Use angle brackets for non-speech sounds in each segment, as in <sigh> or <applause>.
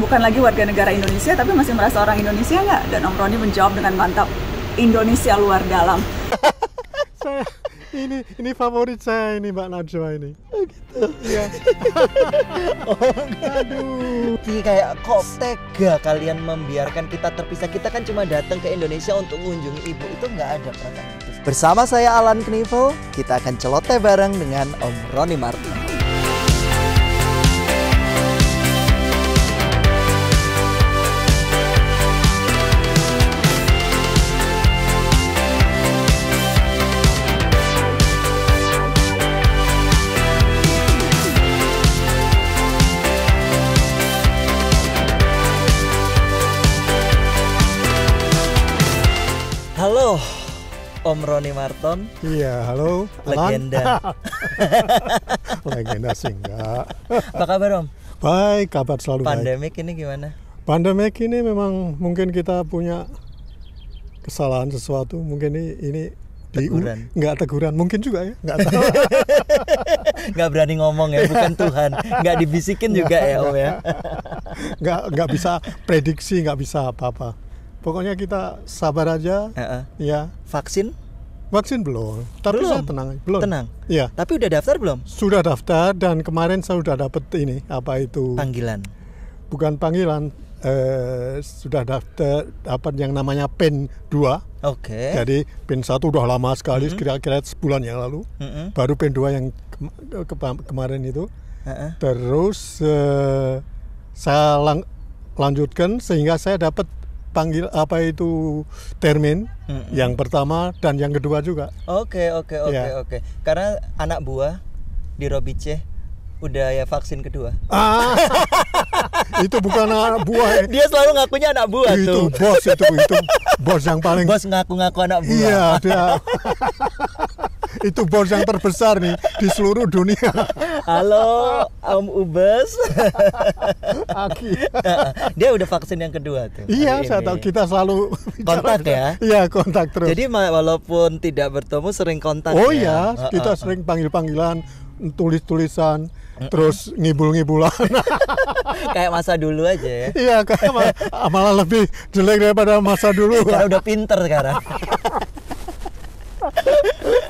bukan lagi warga negara Indonesia tapi masih merasa orang Indonesia nggak? Dan Om Roni menjawab dengan mantap, Indonesia luar dalam. <laughs> saya ini ini favorit saya ini Mbak Najwa ini. Oh gitu. Iya. <laughs> oh, aduh. Jadi kayak kok tega kalian membiarkan kita terpisah. Kita kan cuma datang ke Indonesia untuk mengunjungi ibu. Itu nggak ada perasaan itu. Bersama saya Alan Knivel, kita akan celoteh bareng dengan Om Roni Martin. Om Roni Marton. Iya, halo. Legenda. <laughs> Legenda sih enggak. Apa kabar Om? Baik, kabar selalu Pandemik baik. Pandemik ini gimana? Pandemik ini memang mungkin kita punya kesalahan sesuatu, mungkin ini, ini teguran. Di, enggak teguran, mungkin juga ya, enggak tahu. <laughs> enggak berani ngomong ya, bukan Tuhan. Enggak dibisikin juga ya Om ya. enggak enggak bisa prediksi, enggak bisa apa-apa pokoknya kita sabar aja. Uh -uh. Ya. Vaksin? Vaksin belum. Tapi belum. saya tenang. Belum. Tenang. ya. Tapi udah daftar belum? Sudah daftar dan kemarin saya sudah dapat ini apa itu? Panggilan. Bukan panggilan, eh, sudah daftar dapat yang namanya pen 2. Oke. Okay. Jadi pen satu udah lama sekali, mm -hmm. kira-kira sebulan yang lalu. Mm -hmm. Baru pen 2 yang ke ke kemarin itu. Uh -uh. Terus eh, saya lanjutkan sehingga saya dapat panggil apa itu termin hmm. yang pertama dan yang kedua juga. Oke oke oke ya. oke. Karena anak buah di Robice udah ya vaksin kedua. Ah, <laughs> itu bukan anak buah. Dia selalu ngakunya anak buah itu, tuh. Itu bos itu itu bos yang paling. Bos ngaku-ngaku anak buah. Iya dia. <laughs> itu bos yang terbesar nih di seluruh dunia. Halo, Om Ubes. Aki. Dia udah vaksin yang kedua tuh. Iya, saya tahu kita selalu kontak <laughs> ya. Iya, kontak terus. Jadi walaupun tidak bertemu sering kontak. Oh ya. Iya, kita sering panggil-panggilan, tulis-tulisan terus ngibul-ngibulan. <laughs> kayak masa dulu aja ya. Iya, kayak mal malah lebih jelek daripada masa dulu. <laughs> Karena udah pinter sekarang.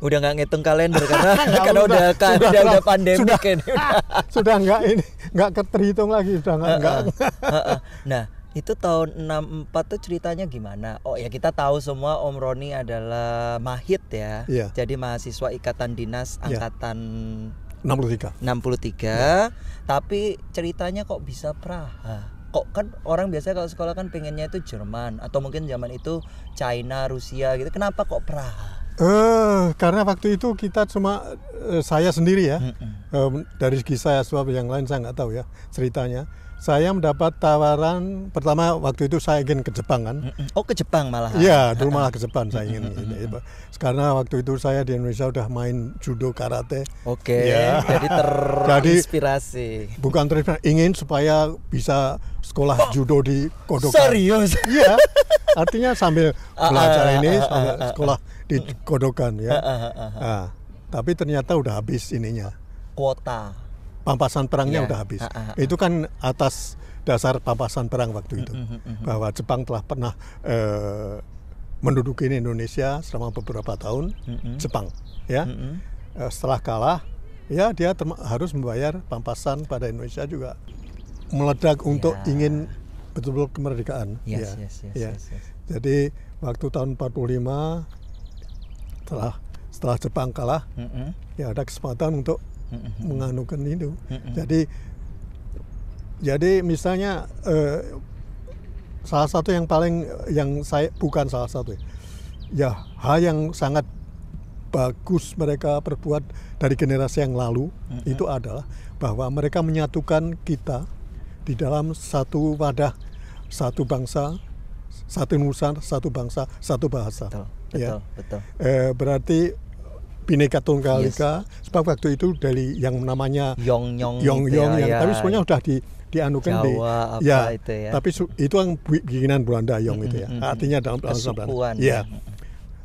udah nggak ngitung kalender karena <laughs> karena udah kan udah, udah, udah pandemi sudah, kan <laughs> sudah nggak ini nggak terhitung lagi sudah nggak uh, uh, uh, uh. nah itu tahun 64 tuh ceritanya gimana? Oh ya kita tahu semua Om Roni adalah mahit ya. Yeah. Jadi mahasiswa Ikatan Dinas iya. Angkatan yeah. 63. 63. Yeah. Tapi ceritanya kok bisa Praha? kok kan orang biasa kalau sekolah kan pengennya itu Jerman atau mungkin zaman itu China, Rusia gitu. Kenapa kok Praha? Uh, karena waktu itu kita cuma uh, saya sendiri ya mm -hmm. uh, dari segi saya suap yang lain saya nggak tahu ya ceritanya. Saya mendapat tawaran pertama waktu itu saya ingin ke Jepang kan. Mm -hmm. Oh ke Jepang malah. Iya dulu malah ke Jepang saya ingin. Mm -hmm. Karena waktu itu saya di Indonesia udah main judo karate. Oke. Okay, ya. Jadi <laughs> terinspirasi. Jadi, bukan terinspirasi ingin supaya bisa sekolah oh, judo di Kodokan. Serius? Iya. Artinya sambil <laughs> ah, ah, belajar ah, ini sambil sekolah dikodokan ya. Nah, tapi ternyata udah habis ininya. Kuota. Pampasan perangnya yeah. udah habis. Itu kan atas dasar pampasan perang waktu itu mm-hmm, mm-hmm, mm-hmm. bahwa Jepang telah pernah eh, menduduki Indonesia selama beberapa tahun Jepang ya. Eh, setelah kalah ya dia harus membayar pampasan pada Indonesia juga meledak untuk yeah. ingin betul-betul kemerdekaan. Yes, ya. yes, yes, ya. yes, yes. Jadi waktu tahun 45 setelah setelah Jepang kalah mm -hmm. ya ada kesempatan untuk mm -hmm. menganukan itu mm -hmm. jadi jadi misalnya eh, salah satu yang paling yang saya bukan salah satu ya, ya hal yang sangat bagus mereka perbuat dari generasi yang lalu mm -hmm. itu adalah bahwa mereka menyatukan kita di dalam satu wadah satu bangsa satu nusantara satu bangsa satu bahasa Betul. Ya. Betul, ya. betul. Eh, berarti Bineka Tunggal Ika. Yes. Sebab waktu itu dari yang namanya Yong Yong Yong gitu Yong ya, yang ya, tapi sebenarnya sudah di dianukan di ya, itu ya. Tapi su, itu yang bikinan Belanda Yong mm -hmm, itu ya. Artinya dalam bahasa Belanda. Ya. ya.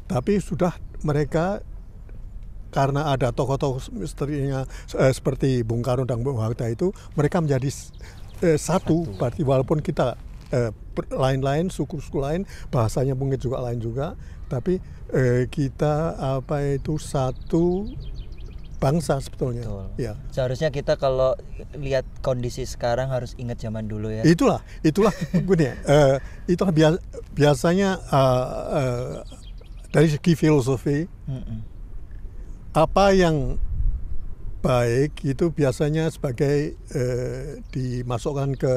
Tapi sudah mereka karena ada tokoh-tokoh misterinya eh, seperti Bung Karno dan Bung Hatta itu mereka menjadi eh, satu, satu. Berarti walaupun kita eh, lain-lain eh, suku-suku lain bahasanya mungkin juga lain juga tapi eh, kita apa itu satu bangsa sebetulnya. Betul. Ya. Seharusnya kita kalau lihat kondisi sekarang harus ingat zaman dulu ya. Itulah, itulah begini <laughs> eh, itu biasanya uh, uh, dari segi filosofi mm -mm. apa yang baik itu biasanya sebagai uh, dimasukkan ke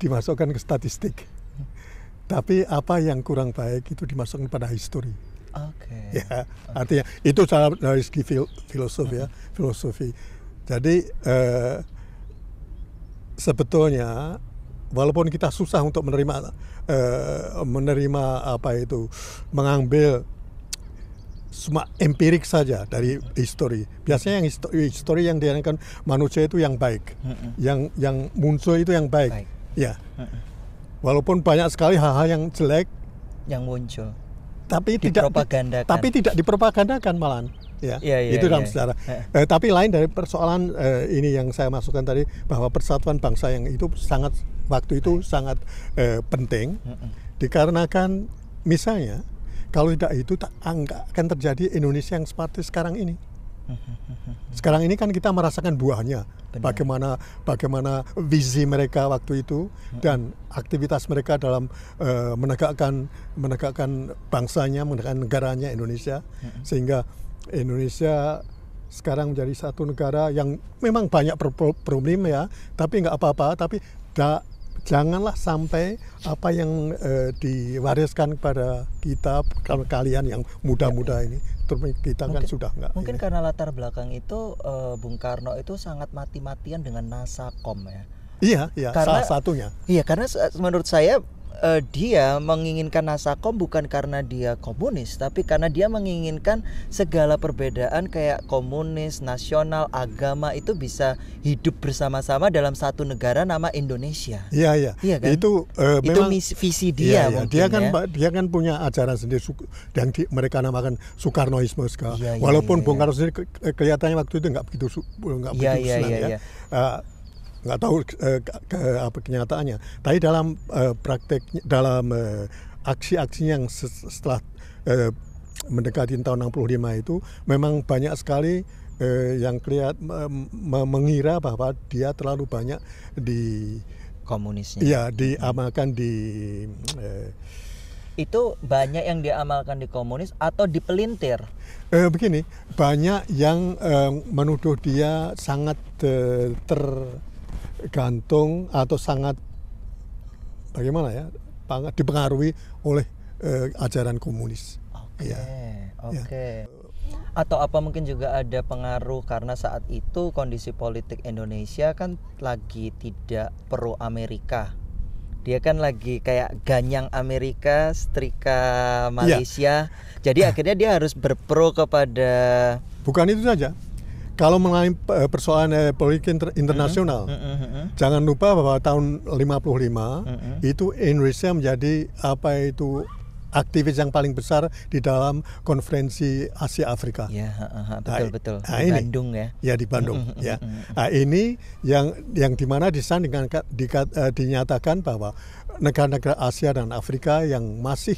dimasukkan ke statistik. Tapi apa yang kurang baik itu dimasukkan pada histori. Oke. Okay. Ya, okay. artinya itu salah dari segi fil filosofi ya, mm-hmm. filosofi. Jadi eh, sebetulnya walaupun kita susah untuk menerima eh, menerima apa itu mengambil semua empirik saja dari histori. Biasanya yang histori, yang diankan manusia itu yang baik, yang yang muncul itu yang baik. baik. Ya walaupun banyak sekali hal-hal yang jelek yang muncul tapi tidak tapi tidak dipropagandakan malahan ya, ya, ya itu dalam ya. sejarah ya. Eh, tapi lain dari persoalan eh, ini yang saya masukkan tadi bahwa persatuan bangsa yang itu sangat waktu itu ya. sangat eh, penting ya. dikarenakan misalnya kalau tidak itu tak akan terjadi Indonesia yang seperti sekarang ini sekarang ini kan kita merasakan buahnya, Benar. bagaimana bagaimana visi mereka waktu itu dan aktivitas mereka dalam uh, menegakkan menegakkan bangsanya, menegakkan negaranya Indonesia, sehingga Indonesia sekarang menjadi satu negara yang memang banyak problem ya, tapi nggak apa-apa, tapi da, janganlah sampai apa yang uh, diwariskan kepada kita kalian yang muda-muda ini struktur kita kan mungkin, kan sudah nggak mungkin ini. karena latar belakang itu uh, Bung Karno itu sangat mati-matian dengan NASA kom ya iya iya karena, salah satunya iya karena menurut saya uh, dia menginginkan Nasakom bukan karena dia komunis, tapi karena dia menginginkan segala perbedaan kayak komunis, nasional, agama itu bisa hidup bersama-sama dalam satu negara nama Indonesia. Iya iya. Iya kan? Itu uh, itu misi, visi iya, dia. Iya, mungkin, Dia kan ya. dia kan punya ajaran sendiri yang di, mereka namakan Soekarnoisme sekarang. Iya, iya Walaupun ya. Bung iya. Karno sendiri kelihatannya waktu itu nggak begitu nggak iya, begitu iya, senang iya, ya. Iya. Uh, nggak tahu uh, ke, apa kenyataannya. Tapi dalam uh, praktek dalam uh, aksi-aksi yang setelah uh, mendekati tahun 65 itu memang banyak sekali uh, yang kelihat uh, mengira bahwa dia terlalu banyak di komunisnya. Iya, diamalkan di uh, itu banyak yang diamalkan di komunis atau dipelintir? Eh, begini, banyak yang eh, menuduh dia sangat eh, ter gantung atau sangat bagaimana ya dipengaruhi oleh uh, ajaran komunis. Oke. Okay. Ya. Oke. Okay. Ya. Atau apa mungkin juga ada pengaruh karena saat itu kondisi politik Indonesia kan lagi tidak pro Amerika. Dia kan lagi kayak ganyang Amerika, setrika iya. Malaysia. Ya. Jadi akhirnya dia harus berpro kepada Bukan itu saja kalau mengenai eh, persoalan eh, politik inter mm-hmm. internasional, uh -huh. Uh -huh. jangan lupa bahwa tahun 55 uh -huh. itu Indonesia menjadi apa itu aktivis yang paling besar di dalam konferensi Asia Afrika. Ya, uh, -huh. betul nah, betul. Nah, di ini, Bandung ya. Ya di Bandung. Mm-hmm, ya. Mm-hmm, nah, ini yang yang dimana di sana dengan, di, uh, dinyatakan bahwa negara-negara Asia dan Afrika yang masih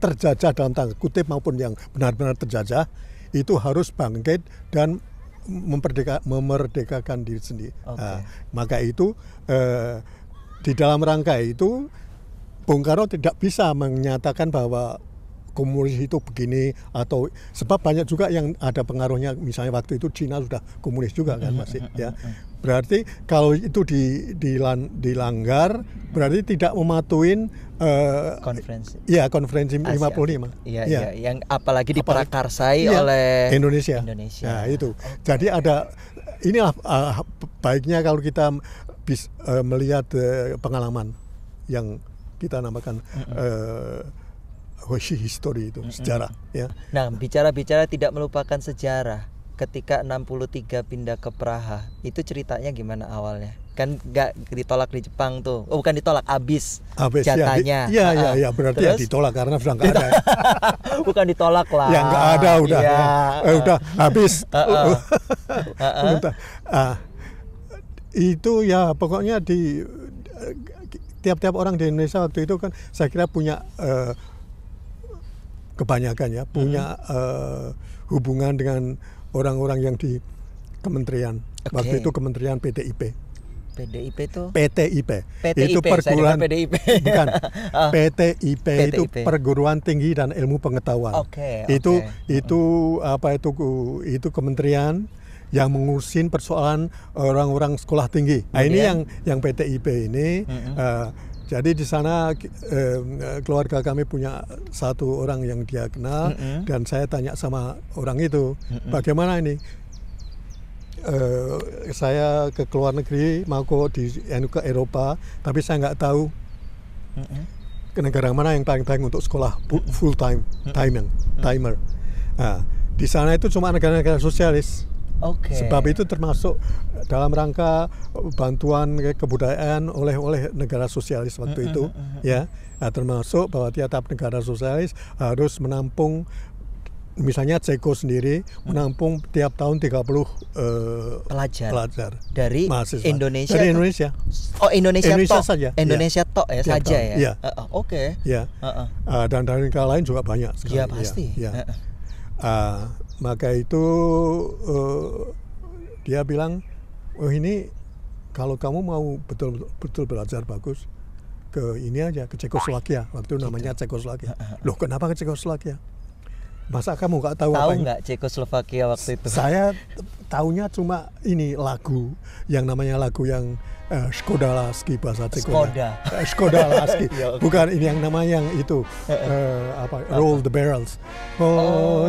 terjajah dalam tanda kutip maupun yang benar-benar terjajah itu harus bangkit dan memperdeka, memerdekakan diri sendiri. Okay. Nah, maka itu eh, di dalam rangka itu Bung Karno tidak bisa menyatakan bahwa komunis itu begini atau sebab banyak juga yang ada pengaruhnya misalnya waktu itu Cina sudah komunis juga kan hmm, masih hmm, ya hmm, Berarti kalau itu di, dilanggar berarti tidak mematuin uh, eh, konferensi. Iya, konferensi Asia. 55. Iya, iya, iya, yang apalagi diprakarsai ya, oleh Indonesia. Indonesia. Nah, itu. Okay. Jadi ada inilah uh, baiknya kalau kita bis, uh, melihat uh, pengalaman yang kita namakan mm -hmm. uh, Hoshi history itu mm -hmm. sejarah ya. Nah, bicara-bicara tidak melupakan sejarah ketika 63 pindah ke Praha itu ceritanya gimana awalnya kan nggak ditolak di Jepang tuh oh bukan ditolak abis, abis jatanya ya iya, iya, iya, ya ya, ya berarti Terus, ya ditolak karena sudah nggak ada <laughs> bukan ditolak lah ya nggak ada udah ya, ya. Eh, udah abis uh, uh. uh, uh. itu ya pokoknya di tiap-tiap orang di Indonesia waktu itu kan saya kira punya uh, kebanyakan ya punya uh, hubungan dengan orang-orang yang di kementerian. Okay. Waktu itu kementerian PDIP. PDIP itu PTIP. PTIP itu perguruan PDIP. bukan. <laughs> oh. PTIP, PTIP itu perguruan tinggi dan ilmu pengetahuan. Okay, itu okay. itu apa itu itu kementerian yang mengurusin persoalan orang-orang sekolah tinggi. Nah, ini yang yang PTIP ini mm -hmm. uh, jadi di sana eh, keluarga kami punya satu orang yang dia kenal mm -hmm. dan saya tanya sama orang itu mm -hmm. bagaimana ini eh, saya ke luar negeri mau kok di anu, ke Eropa tapi saya nggak tahu mm -hmm. ke negara mana yang paling baik untuk sekolah full time timer timer. Nah, di sana itu cuma negara-negara sosialis. Okay. Sebab itu termasuk dalam rangka bantuan kebudayaan oleh oleh negara sosialis waktu itu, ya nah, termasuk bahwa tiap negara sosialis harus menampung misalnya Ceko sendiri mm. menampung tiap tahun 30 eh, pelajar. pelajar dari mahasiswa. Indonesia. Dari Indonesia. Oh, Indonesia, Indonesia tok. saja. Ya. Indonesia ya. tok ya tiap saja tahun. ya. ya. Uh, Oke. Okay. Ya. Uh, uh. Uh, dan dari negara lain juga banyak sekali. Iya, ya pasti. Ya. ya. Uh, uh. Ah, maka itu uh, dia bilang, oh ini kalau kamu mau betul-betul belajar bagus ke ini aja ke Cekoslowakia waktu itu namanya gitu. Cekoslowakia. Loh kenapa ke Cekoslowakia? Masa kamu nggak tahu? Tahu nggak Cekoslowakia waktu itu? Saya tahunya cuma ini lagu yang namanya lagu yang Eh, Skoda Laski bahasa Ceko. Skoda. Skoda eh, Laski. ya, <laughs> okay. Bukan ini yang nama yang itu uh, apa Roll the Barrels. Oh, oh.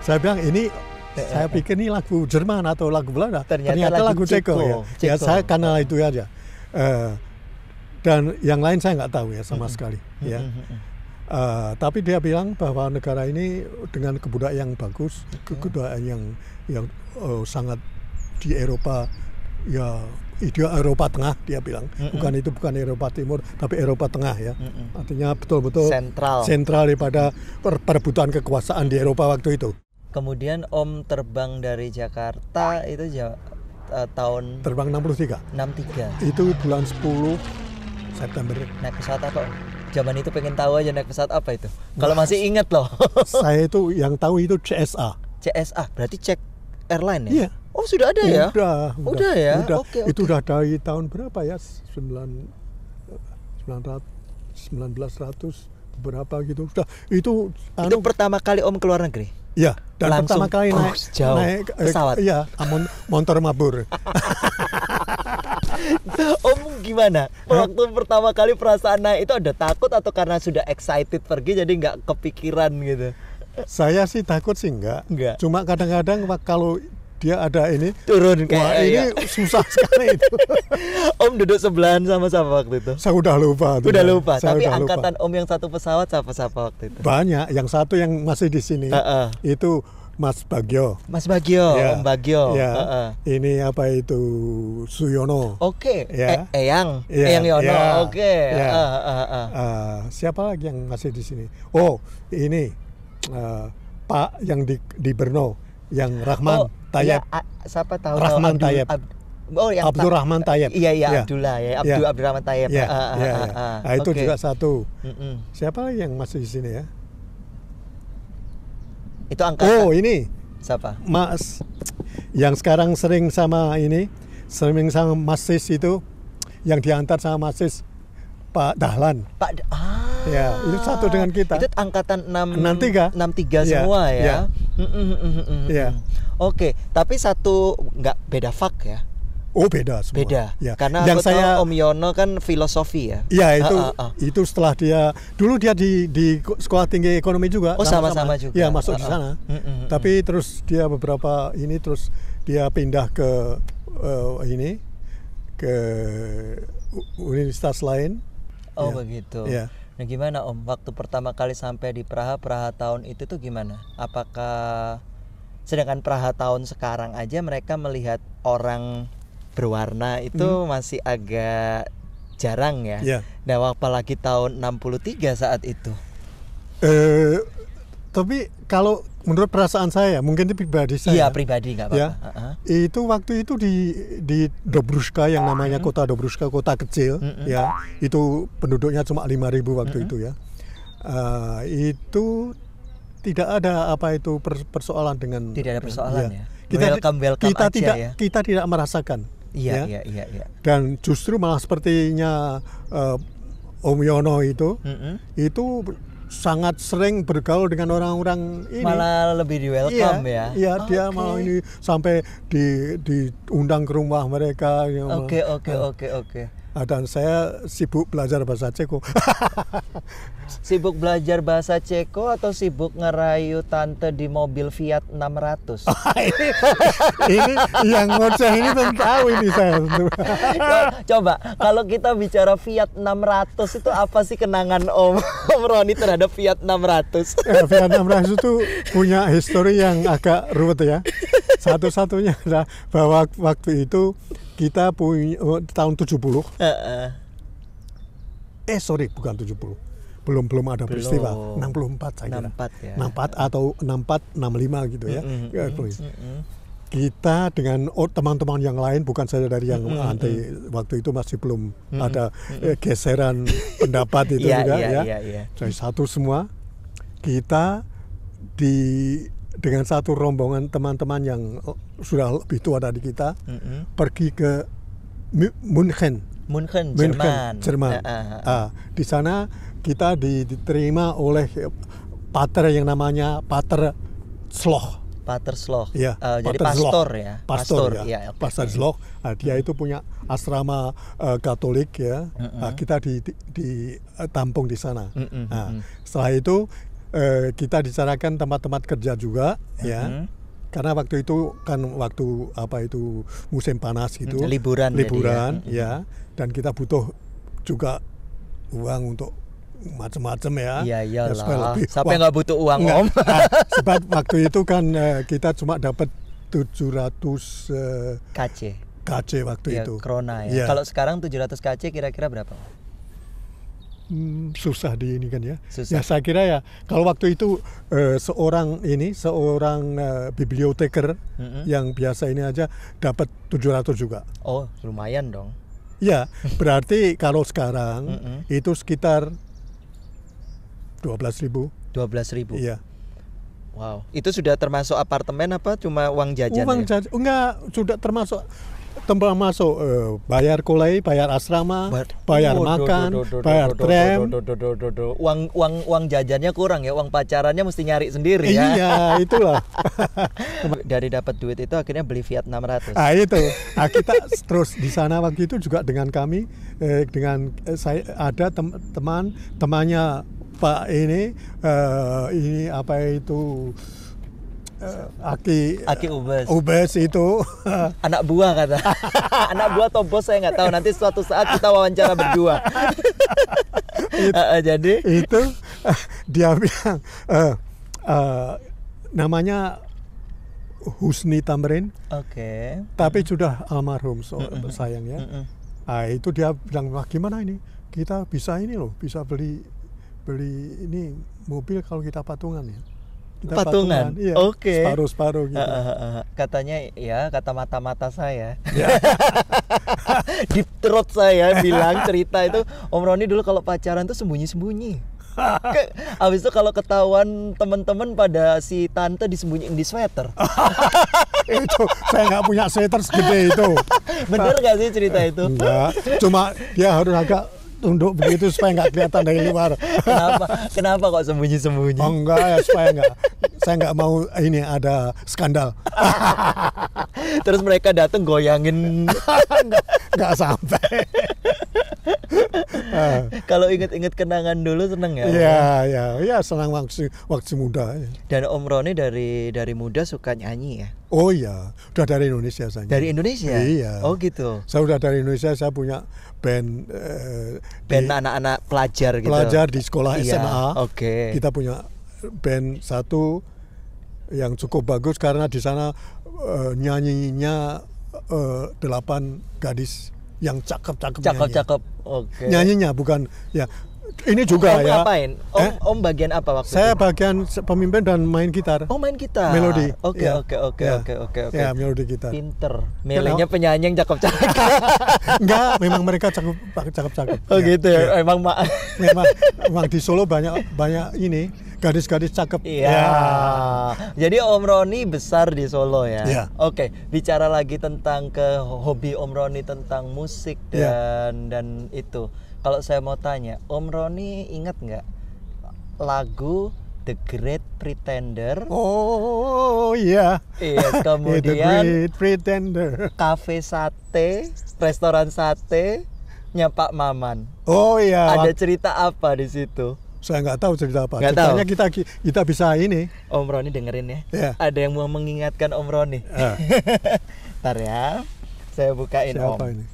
saya bilang ini saya pikir ini lagu Jerman atau lagu Belanda. Ternyata, Ternyata lagu Ceko, Ceko ya. Ceko. Ya saya karena itu aja. Uh, dan yang lain saya nggak tahu ya sama mm -hmm. sekali ya. Mm -hmm. Uh, tapi dia bilang bahwa negara ini dengan kebudayaan yang bagus, okay. kebudayaan yang yang uh, sangat di Eropa ya ide Eropa Tengah dia bilang mm -mm. bukan itu bukan Eropa Timur tapi Eropa Tengah ya mm -mm. artinya betul-betul sentral sentral daripada per perebutan kekuasaan di Eropa waktu itu kemudian Om terbang dari Jakarta itu jauh, eh, uh, tahun terbang 63 63 itu bulan 10 September naik pesawat apa zaman itu pengen tahu aja naik pesawat apa itu kalau masih ingat loh saya itu yang tahu itu CSA CSA berarti cek airline ya iya Oh sudah ada ya? Sudah, udah, udah ya. Udah. Oke, Itu udah dari tahun berapa ya? 9 900 1900 berapa gitu. sudah itu Itu anu- pertama kali Om keluar negeri? Iya, dan Langsung, pertama kali oh, naik oh, jauh, naik eh, pesawat. Iya, amon, motor mabur. <laughs> Om gimana? Eh? Waktu Hah? pertama kali perasaan naik itu ada takut atau karena sudah excited pergi jadi nggak kepikiran gitu? Saya sih takut sih enggak. enggak. Cuma kadang-kadang kalau dia ada ini turun kayak Wah, ini iya. susah sekali itu. <laughs> om duduk sebelahan sama siapa waktu itu? Saya udah lupa. Tuh. Udah lupa. Saya Tapi udah angkatan lupa. om yang satu pesawat siapa-siapa waktu itu? Banyak. Yang satu yang masih di sini uh -uh. itu Mas Bagio. Mas Bagio, ya. Om Bagio. Ya. Uh -uh. Ini apa itu Suyono? Oke. Okay. Ya. E Eyang, ya. Eyang Yono. Ya. Oke. Okay. Ya. Uh, uh, uh, siapa lagi yang masih di sini? Oh, ini uh, Pak yang di di Berno yang Rahman. Oh. Tayeb. Ya, siapa tahu Rahman tahu Tayeb. Ab, oh, yang Rahman Tayeb. Iya iya ya. Abdullah ya. Iya. Abdul ya. Rahman Tayeb. Ya, ah, ya, ah, ya. Ah, nah, itu okay. juga satu. Mm -mm. Siapa yang masih di sini ya? Itu angka. Oh, ini. Siapa? Mas yang sekarang sering sama ini, sering sama Masis itu yang diantar sama Masis Pak Dahlan. Pak ah. Ya, itu satu dengan kita. Itu angkatan 6 63. 63 semua ya. Ya. Mm -mm, ya. Oke, okay. tapi satu nggak beda fak ya. Oh beda semua. Beda. Ya. Karena yang saya tahu Om Yono kan filosofi ya. Iya itu ah, ah. itu setelah dia dulu dia di di sekolah tinggi ekonomi juga. Oh sama-sama juga. Iya masuk di sana. Mm, Tapi terus dia beberapa ini terus dia pindah ke uh, ini ke universitas lain Oh ya. begitu. Ya. Nah gimana Om, waktu pertama kali sampai di Praha, Praha tahun itu tuh gimana? Apakah sedangkan Praha tahun sekarang aja mereka melihat orang berwarna itu hmm. masih agak jarang ya. ya. Nah apalagi tahun 63 saat itu. Eh tapi kalau menurut perasaan saya, mungkin itu pribadi saya. Iya pribadi nggak apa-apa. Ya, uh-huh. Itu waktu itu di di Dobruska yang namanya kota Dobruska kota kecil, uh-huh. ya itu penduduknya cuma 5.000 waktu uh-huh. itu ya. Uh, itu tidak ada apa itu persoalan dengan tidak ada persoalan ya. ya. Kita, welcome welcome kita aja tidak ya. kita tidak merasakan. Iya, ya. iya, iya, iya. Dan justru malah sepertinya uh, Om Yono itu, mm -hmm. itu sangat sering bergaul dengan orang-orang ini malah lebih di welcome iya, ya iya oh, dia okay. mau ini sampai di diundang ke rumah mereka ya oke oke oke oke Ah, dan saya sibuk belajar bahasa Ceko. <laughs> sibuk belajar bahasa Ceko atau sibuk ngerayu tante di mobil Fiat 600? <laughs> Ah, ini, ini yang ngoceh ini tahu ini saya. <laughs> Coba kalau kita bicara Fiat 600 itu apa sih kenangan Om Om Roni terhadap Fiat 600? ya, eh, Fiat 600 itu punya histori yang agak ruwet ya. Satu-satunya adalah bahwa waktu itu kita punya uh, oh, tahun 70 uh, uh. eh sorry bukan 70 belum belum ada peristiwa belum. 64 saya 64, kira ya. 64 atau 64 65 gitu ya mm -hmm. uh, mm -hmm. kita dengan oh, teman-teman oh, yang lain bukan saja dari yang mm -hmm. anti waktu itu masih belum mm -hmm. ada eh, geseran pendapat itu <laughs> yeah, juga yeah, ya yeah, yeah. jadi satu semua kita di dengan satu rombongan teman-teman yang sudah lebih tua dari kita mm -hmm. pergi ke München München, München Jerman, Jerman. Uh, uh, uh. di sana kita diterima oleh pater yang namanya pater Sloch Pater Sloch. Ya, uh, jadi pastor Sloch. ya. Pastor, pastor ya. ya okay. Pastor Sloch. uh, dia itu punya asrama uh, Katolik ya. uh uh, kita ditampung di, di eh, tampung di sana. uh nah, setelah itu uh, kita dicarakan tempat-tempat kerja juga uh ya karena waktu itu kan waktu apa itu musim panas gitu liburan mm-hmm. liburan ya. Mm-hmm. ya dan kita butuh juga uang untuk macam-macam ya. Iya iyalah. Ya, Sampai nggak butuh uang enggak. om. Nah, <laughs> sebab waktu itu kan eh, kita cuma dapat 700 eh, KC. KC waktu ya, itu. Krona ya. ya. Kalau sekarang 700 KC kira-kira berapa? Hmm, susah di ini kan ya. Susah. Ya saya kira ya kalau waktu itu uh, seorang ini seorang uh, biblioteker mm-hmm. yang biasa ini aja dapat 700 juga. Oh, lumayan dong. Ya, berarti kalau sekarang mm-hmm. itu sekitar 12.000. ribu. 12.000. ribu. Iya. Wow, itu sudah termasuk apartemen apa cuma uang jajan? Uang ya? jajan, enggak, sudah termasuk tempat masuk uh, bayar kulai, bayar asrama, bayar, oh, bayar makan, bayar tram. Uang uang uang jajannya kurang ya, uang pacarannya mesti nyari sendiri ya. Iya, itulah. <laughs> Dari dapat duit itu akhirnya beli Fiat 600. Ah itu. Nah, kita terus di sana waktu itu juga dengan kami eh, dengan eh, saya ada tem teman temannya Pak ini eh, ini apa itu Eh, Aki Aki Ubes. Ubes itu <laughs> anak buah kata. <laughs> anak buah atau bos saya nggak tahu. Nanti suatu saat kita wawancara berdua. <laughs> It, eh, eh, jadi itu dia bilang uh, uh, namanya Husni Tamrin. Oke. Okay. Tapi mm. sudah almarhum so, mm -mm. sayang ya. Mm -mm. Nah, itu dia bilang wah gimana ini? Kita bisa ini loh, bisa beli beli ini mobil kalau kita patungan ya kita patungan. Iya, Oke. Okay. Separuh-separuh gitu. Uh, uh, uh. Katanya ya kata mata-mata saya. Yeah. <laughs> Deep throat saya bilang cerita itu Om Roni dulu kalau pacaran tuh sembunyi-sembunyi. <laughs> Abis itu kalau ketahuan teman-teman pada si tante disembunyiin di sweater. <laughs> itu saya nggak punya sweater segede itu. Bener gak sih cerita itu? Enggak. Cuma ya harus agak tunduk begitu supaya nggak kelihatan dari luar. Kenapa? Kenapa kok sembunyi-sembunyi? Oh enggak ya supaya nggak saya nggak mau ini ada skandal. Terus mereka datang goyangin. enggak, <laughs> nggak sampai. Ah. Kalau inget-inget kenangan dulu seneng ya? Iya, iya, iya senang waktu waktu muda. Dan Om Roni dari dari muda suka nyanyi ya? Oh iya, udah dari Indonesia saja. Dari Indonesia? Iya. Oh gitu. Saya udah dari Indonesia, saya punya band eh, band anak-anak pelajar gitu. Pelajar di sekolah iya, SMA. Oke. Okay. Kita punya band satu yang cukup bagus karena di sana uh, nyanyinya uh, delapan gadis yang cakep-cakep cakep-cakep oke okay. nyanyinya bukan ya ini juga om ya. Ngapain? Om, eh? om bagian apa waktu Saya itu? bagian pemimpin dan main gitar. Oh, main gitar. Melodi. Oke, ya. oke, oke, ya. oke, oke, oke. Ya, melodi gitar. Pinter. Melenya penyanyi yang cakep-cakep. <laughs> Enggak, memang mereka cakep cakep cakep. Oh, ya. gitu ya. ya. Emang ma memang memang di Solo banyak banyak ini gadis-gadis cakep. Iya. Ya. Jadi Om Roni besar di Solo ya. ya. Oke, bicara lagi tentang ke hobi Om Roni tentang musik iya. dan ya. dan itu. Kalau saya mau tanya, Om Roni ingat nggak lagu The Great Pretender. Oh iya. Iya, <laughs> kemudian The Great Pretender. Cafe Sate, restoran sate nyapa Maman. Oh iya. Ada cerita apa di situ? saya nggak tahu cerita apa. Gak tahu. kita kita bisa ini. Om Roni dengerin ya. Yeah. Ada yang mau mengingatkan Om Roni. Yeah. <laughs> Ntar ya, saya bukain Siapa Om. Ini?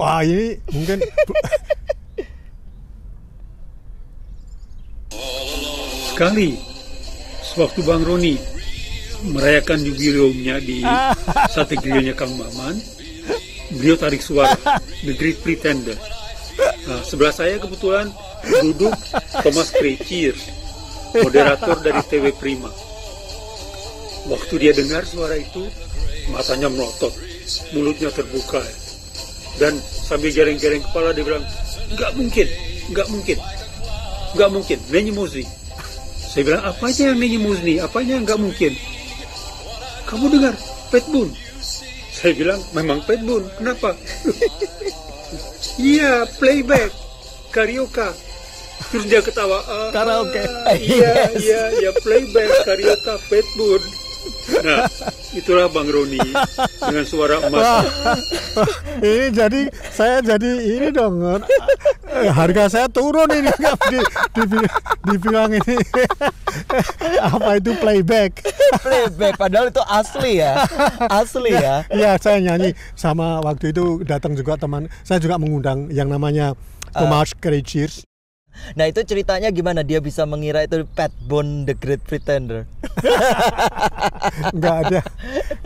<laughs> Wah ini mungkin. <laughs> Sekali sewaktu Bang Roni merayakan jubileumnya di sate grillnya Kang Maman beliau tarik suara The Great Pretender nah, sebelah saya kebetulan duduk Thomas Krejcir moderator dari TV Prima waktu dia dengar suara itu matanya melotot mulutnya terbuka dan sambil gereng-gereng kepala dia bilang nggak mungkin nggak mungkin nggak mungkin Manny saya bilang apanya yang Neni Muzni apanya yang nggak mungkin kamu dengar Pet Boone saya bilang memang Petbun kenapa iya playback karaoke terus dia ketawa ah, karaoke iya <laughs> iya iya playback karaoke Petbun Nah, itulah Bang Roni dengan suara emas. Wah, <laughs> ini jadi saya jadi ini dong. Harga saya turun ini di, di, di dibilang ini <laughs> apa itu playback? Playback padahal itu asli ya. Asli ya. Iya, saya nyanyi sama waktu itu datang juga teman. Saya juga mengundang yang namanya ah. Thomas uh, Nah itu ceritanya gimana dia bisa mengira itu Pat Bone The Great Pretender? Enggak ada.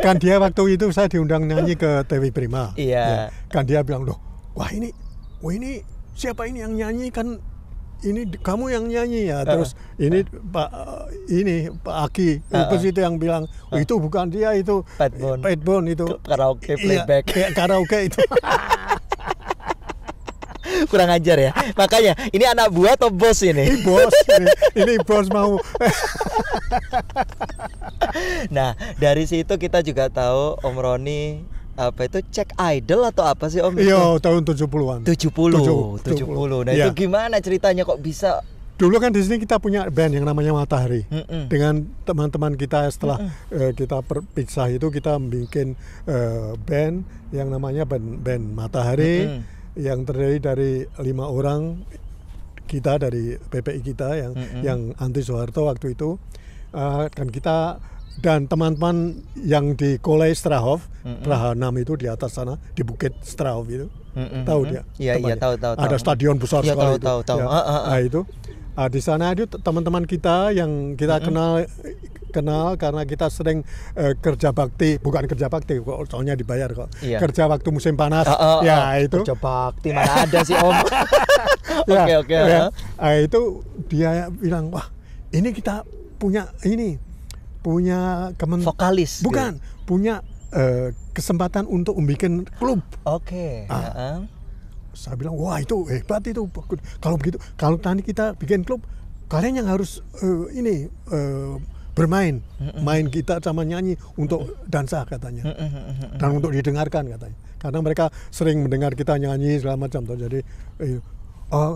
Kan dia waktu itu saya diundang nyanyi ke TV Prima. Iya. Ya. Kan dia bilang loh, wah ini, wah ini siapa ini yang nyanyi kan ini kamu yang nyanyi ya terus uh, ini uh, pak eh, ini pak Aki uh, uh, itu yang bilang oh, itu bukan dia itu Pat Bone, Pat Bone itu karaoke iya, playback iya, karaoke itu <laughs> kurang ajar ya makanya ini anak buah atau bos ini, ini bos ini, ini bos mau nah dari situ kita juga tahu Om Roni apa itu cek idol atau apa sih Om? Iya, tahun 70-an. 70. tujuh puluh Nah, ya. itu gimana ceritanya kok bisa Dulu kan di sini kita punya band yang namanya Matahari. Mm -mm. Dengan teman-teman kita setelah mm -mm. Uh, kita perpisah itu kita bikin uh, band yang namanya band band Matahari. Mm -mm yang terdiri dari lima orang kita dari PPI kita yang mm -hmm. yang anti Soeharto waktu itu uh, kan kita dan teman-teman yang di Kolej Strahov mm -hmm. Praha 6 itu di atas sana di Bukit Strahov itu mm -hmm. tahu dia iya iya tahu tahu ada tahu. stadion besar ya, sekali tahu, itu tahu, tahu. Ya, uh, uh, uh. Nah, itu uh, di sana itu teman-teman kita yang kita mm -hmm. kenal kenal karena kita sering uh, kerja bakti bukan kerja bakti kok soalnya dibayar kok iya. kerja waktu musim panas uh, uh, ya uh, itu kerja bakti mana ada sih om <laughs> ya, oke oke ya. itu dia bilang wah ini kita punya ini punya kemen vokalis bukan gitu. punya uh, kesempatan untuk membuat klub oke okay. uh, uh saya bilang wah itu hebat itu kalau begitu kalau nanti kita bikin klub kalian yang harus uh, ini uh, bermain main kita sama nyanyi untuk dansa katanya dan untuk didengarkan katanya karena mereka sering mendengar kita nyanyi segala macam tuh jadi uh,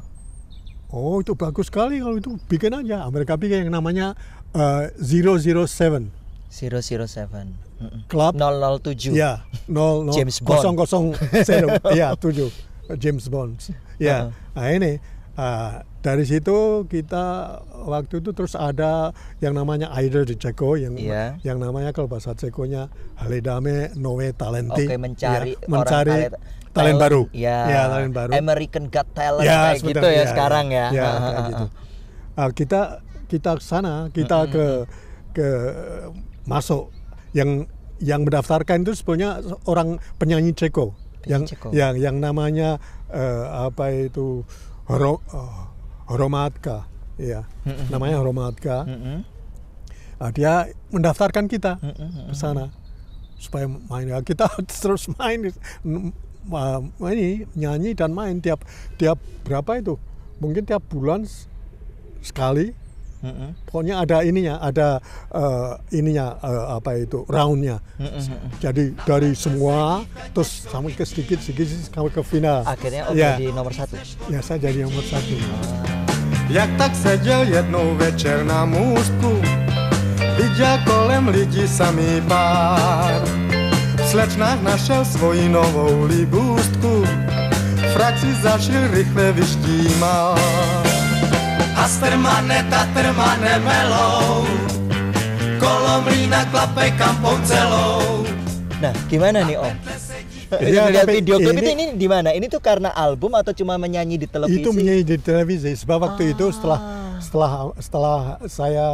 oh itu bagus sekali kalau itu bikin aja mereka bikin yang namanya uh, 007 seven Club nol nol tujuh ya nol James Bond <laughs> ya tujuh James Bond <laughs> ya uh -huh. nah ini uh, dari situ kita waktu itu terus ada yang namanya Idol di Ceko yang yeah. yang namanya kalau bahasa Cekonya Haledame Noe Talenti. Oke, okay, mencari ya, mencari talent, talent baru. Ya, ya, talent baru. American Got Talent ya, kayak gitu ya, ya sekarang ya. ya, ya kayak gitu. Uh, kita kita ke sana, kita mm -hmm. ke ke masuk yang yang mendaftarkan itu sebenarnya orang penyanyi Ceko yang Ceko. yang yang namanya uh, apa itu horo, uh, eh, horomatka ya mm-hmm. namanya horomatka mm-hmm. nah, dia mendaftarkan kita mm-hmm. ke sana supaya main ya, kita <laughs> terus main eh, ini nyanyi dan main tiap tiap berapa itu mungkin tiap bulan sekali Mm-hmm. Pokoknya ada ininya, ada uh, ininya uh, apa itu roundnya. Mm-hmm. Jadi dari semua terus sampai ke sedikit sedikit sampai ke final. Akhirnya Om yeah. jadi nomor satu. Ya saya jadi nomor satu. Jak ya tak saja jednou večer na můstku, viděl kolem lidi sami par. V slečnách našel svoji novou libustku, frak si zašil rychle vyštímal strmane, ta trmane melou klape celou Nah, gimana nih Om? Jadi ya, video klip ini, itu ini di mana? Ini tuh karena album atau cuma menyanyi di televisi? Itu menyanyi di televisi. Sebab waktu ah. itu setelah setelah setelah saya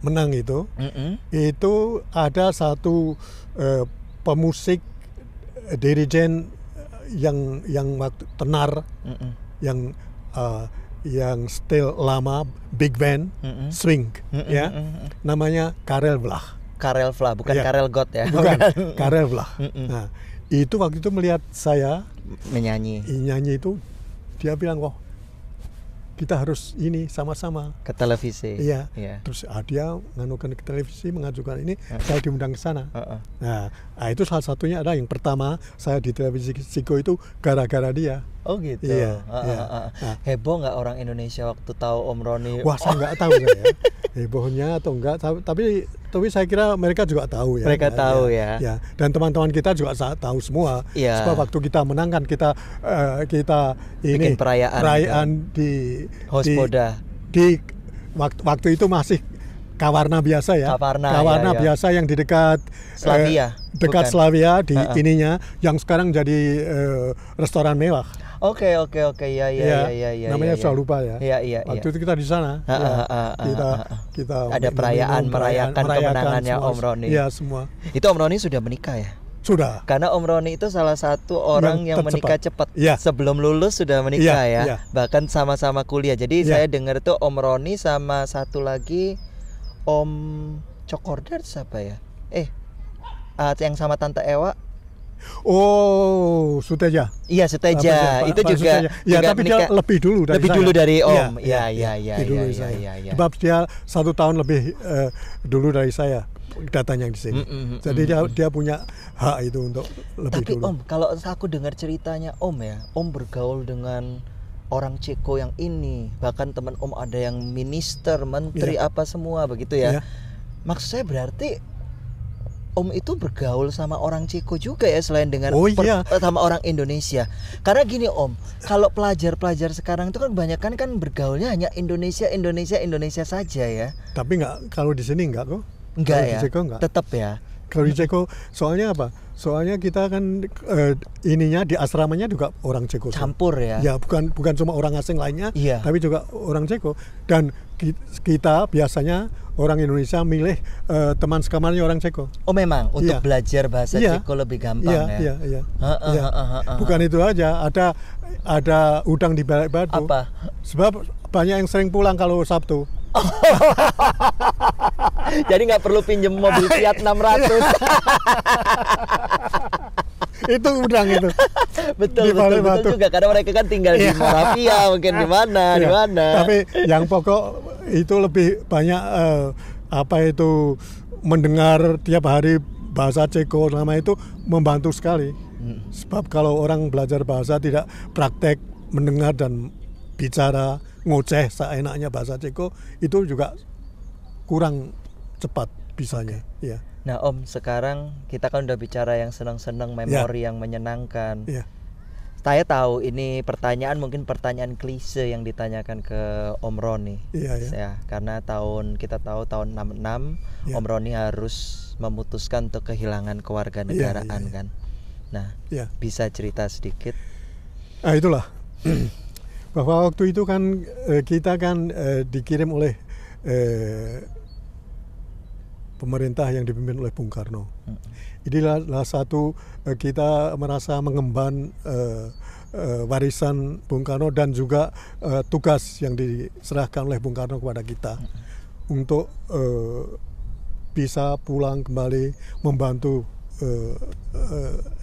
menang itu, mm -hmm. itu ada satu uh, pemusik eh, dirijen yang yang waktu tenar, mm -hmm. yang uh, yang still lama big band mm-hmm. swing mm-hmm. ya mm-hmm. namanya Karel Vlah. Karel Vlah bukan ya. Karel God ya. Bukan <laughs> Karel Vlah. Mm-hmm. Nah, itu waktu itu melihat saya menyanyi. Nyanyi itu dia bilang, "Wah, kita harus ini sama-sama ke televisi. Iya. Yeah. Terus ah, dia mengajukan ke televisi mengajukan ini, uh saya diundang ke sana. Uh -uh. Nah, ah, itu salah satunya ada yang pertama saya di televisi Siko itu gara-gara dia. Oh gitu. Iya. Uh, iya. Uh, uh, Heboh nggak orang Indonesia waktu tahu Om Roni? Wah saya nggak oh. tahu ya. <laughs> Hebohnya atau enggak, tapi tapi saya kira mereka juga tahu ya. Mereka ya, tahu ya. ya. ya. Dan teman-teman kita juga tahu semua. Ya. Sebab waktu kita menangkan kita uh, kita ini Bikin perayaan, perayaan di Hospoda. di, di waktu, waktu itu masih Kawarna biasa ya. Kawarna, Kawarna ya, ya. biasa yang di dekat Slavia. Eh, dekat Bukan. Slavia di uh -uh. ininya yang sekarang jadi eh, restoran mewah. Oke okay, oke okay, oke okay. ya ya ya ya. ya iya, namanya ya, ya. lupa ya. Iya iya. Waktu ya. itu kita di sana. Ha, ya. ha, ha, kita kita ada perayaan merayakan, merayakan kemenangannya semua, Om Roni. Iya semua. Itu Om Roni sudah menikah ya? Sudah. Karena Om Roni itu salah satu orang yang, yang menikah cepat. Ya. Sebelum lulus sudah menikah iya, ya. ya. ya. Bahkan sama-sama kuliah. Jadi iya. saya dengar tuh Om Roni sama satu lagi Om Cokordar siapa ya? Eh, uh, yang sama Tante Ewa Oh, Suteja. Iya, Suteja. Apa, itu juga, Suteja. Ya, juga tapi menikah, dia lebih dulu dari Lebih saya. dulu dari iya, Om. Iya, iya, iya, iya, iya iya, iya, iya. Sebab dia satu tahun lebih uh, dulu dari saya datanya yang di sini. Mm, mm, mm, Jadi dia dia punya hak itu untuk lebih tapi, dulu. Tapi Om, kalau aku dengar ceritanya Om ya, Om bergaul dengan orang Ceko yang ini bahkan teman Om ada yang minister menteri yeah. apa semua begitu ya yeah. maksud saya berarti Om itu bergaul sama orang Ceko juga ya selain dengan oh, yeah. Iya. sama orang Indonesia karena gini Om kalau pelajar-pelajar sekarang itu kan banyak kan kan bergaulnya hanya Indonesia Indonesia Indonesia saja ya tapi nggak kalau di sini nggak kok nggak ya, Ceko tetap ya kalau di Ceko soalnya apa soalnya kita kan eh, ininya di asramanya juga orang Ceko campur ya ya bukan bukan cuma orang asing lainnya iya. tapi juga orang Ceko dan kita biasanya orang Indonesia milih eh, teman sekamarnya orang Ceko oh memang untuk iya. belajar bahasa iya. Ceko lebih gampang iya, ya, iya iya Ha, iya. bukan itu aja ada ada udang di balik batu apa sebab banyak yang sering pulang kalau Sabtu <laughs> Jadi nggak perlu pinjem mobil Fiat 600. <laughs> <laughs> itu udang itu. betul, di betul, betul juga karena mereka kan tinggal di iya. Moravia mungkin di mana, ya, di iya. mana. Tapi yang pokok itu lebih banyak uh, apa itu mendengar tiap hari bahasa Ceko selama itu membantu sekali. Hmm. Sebab kalau orang belajar bahasa tidak praktek mendengar dan bicara ngoceh seenaknya bahasa Ceko itu juga kurang cepat bisanya ya nah Om sekarang kita kan udah bicara yang senang-senang iya. memori yeah. yang menyenangkan yeah. saya tahu ini pertanyaan mungkin pertanyaan klise yang ditanyakan ke Om Roni ya, iya. ya karena tahun kita tahu tahun 66 iya. Om Roni harus memutuskan untuk kehilangan kewarganegaraan iya, iya, iya. kan nah iya. bisa cerita sedikit ah itulah <clears throat> bahwa waktu itu kan eh, kita kan eh, dikirim oleh eh, pemerintah yang dipimpin oleh Bung Karno. Inilah salah satu kita merasa mengemban warisan Bung Karno dan juga tugas yang diserahkan oleh Bung Karno kepada kita untuk bisa pulang kembali membantu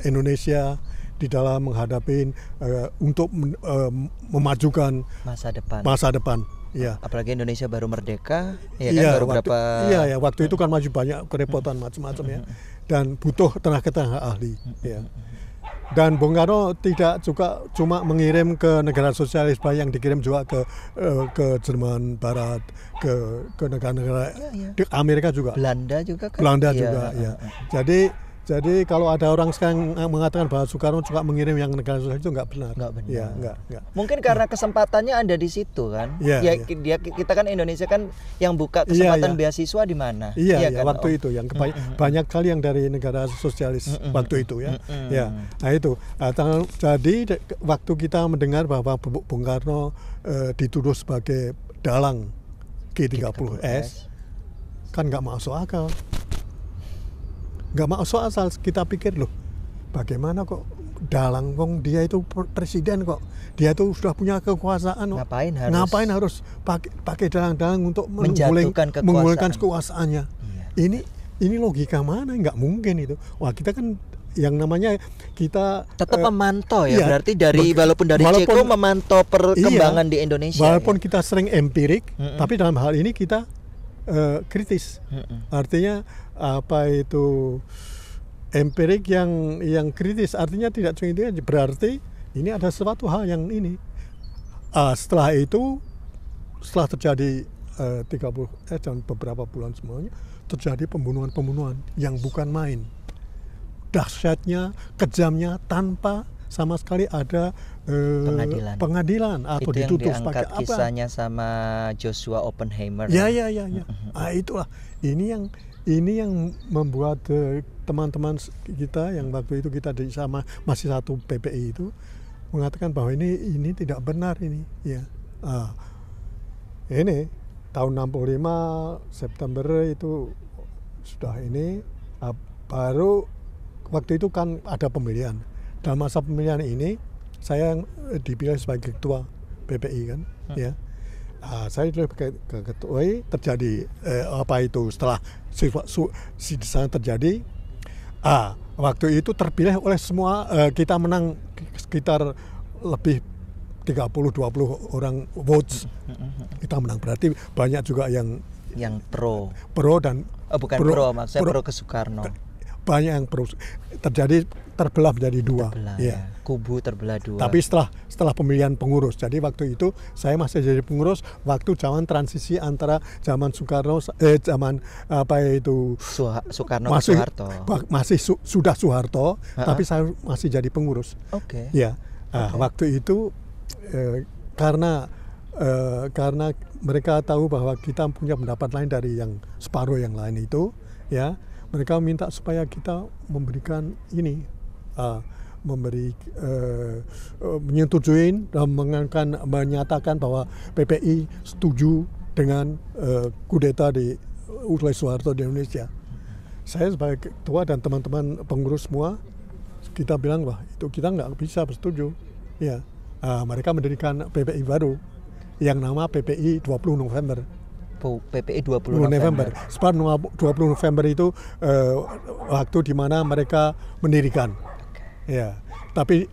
Indonesia di dalam menghadapi uh, eh, untuk uh, memajukan masa depan. Masa depan. Ya. Apalagi Indonesia baru merdeka, ya kan ya, baru waktu, berapa Iya ya, waktu itu kan maju banyak kerepotan macam-macam ya. Dan butuh tenaga-tenaga ahli, ya. Dan Bung Karno tidak juga cuma mengirim ke negara sosialis, yang dikirim juga ke eh, ke Jerman Barat, ke ke negara-negara ya, ya. Amerika juga. Belanda juga kan. Belanda ya, juga, ya. Jadi jadi kalau ada orang sekarang eh, mengatakan bahwa Soekarno juga mengirim yang negara sosial itu nggak benar. Nggak benar. Ya, nggak, enggak. Mungkin karena kesempatannya ada di situ kan. Iya. Ya, ya. ya. Dia kita kan Indonesia kan yang buka iya, kesempatan ya, ya. beasiswa di mana. Iya. Ya, ya, kan? Waktu oh. itu yang kebany- mm-hmm. banyak kali yang dari negara sosialis mm-hmm. waktu itu ya. Mm-hmm. Ya. Nah itu. Nah, jadi waktu kita mendengar bahwa Bung Karno eh, dituduh sebagai dalang G30S, G30S. kan nggak masuk akal nggak masuk asal kita pikir loh bagaimana kok dalang kong dia itu presiden kok dia itu sudah punya kekuasaan ngapain harus ngapain harus pakai pakai dalang-dalang untuk menjatuhkan kekuasaan. kekuasaannya iya. ini ini logika mana nggak mungkin itu wah kita kan yang namanya kita tetap uh, eh, memantau ya, iya, berarti dari walaupun dari walaupun, Ceko memantau iya. perkembangan iya, di Indonesia walaupun ya. kita sering empirik mm -mm. tapi dalam hal ini kita uh, kritis. Artinya apa itu empirik yang yang kritis artinya tidak cuma berarti ini ada sesuatu hal yang ini. Uh, setelah itu setelah terjadi eh, uh, 30 eh dan beberapa bulan semuanya terjadi pembunuhan-pembunuhan yang bukan main. Dahsyatnya, kejamnya tanpa sama sekali ada Eh, pengadilan pengadilan atau itu ditutup yang diangkat pakai apa kisahnya sama Joshua Oppenheimer ya ya ya ya mm-hmm. ah, itulah ini yang ini yang membuat eh, teman-teman uh, kita yang waktu itu kita di sama masih satu PPI itu mengatakan bahwa ini ini tidak benar ini ya ah, ini tahun 65 September itu sudah ini ah, baru waktu itu kan ada pemilihan dalam masa pemilihan ini saya eh, dipilih sebagai ketua PPI kan hmm. ya Nah, saya dulu sebagai ketua eh, terjadi eh, apa itu setelah si, su, terjadi ah, waktu itu terpilih oleh semua eh, kita menang sekitar lebih 30-20 orang votes hmm. kita menang berarti banyak juga yang yang pro pro dan oh, bukan pro, pro maksudnya pro, pro ke Soekarno banyak yang terjadi terbelah menjadi dua. Terbelah, iya. ya. Kubu terbelah dua. Tapi setelah setelah pemilihan pengurus, jadi waktu itu saya masih jadi pengurus waktu zaman transisi antara zaman Soekarno eh zaman apa itu Suha, Soekarno masih, Soeharto. Masih su, sudah Soeharto, ha -ha. tapi saya masih jadi pengurus. Oke. Okay. Ya. Nah, waktu itu eh, karena eh, karena mereka tahu bahwa kita punya pendapat lain dari yang separuh yang lain itu, ya mereka minta supaya kita memberikan ini uh, memberi uh, eh, eh, menyetujuin dan mengangkan menyatakan bahwa PPI setuju dengan uh, kudeta di oleh Soeharto di Indonesia. Saya sebagai ketua dan teman-teman pengurus semua kita bilang wah itu kita nggak bisa setuju. Ya, uh, mereka mendirikan PPI baru yang nama PPI 20 November PPI 20 November. November. Sebab 20 November itu uh, waktu di mana mereka mendirikan. Okay. Ya, tapi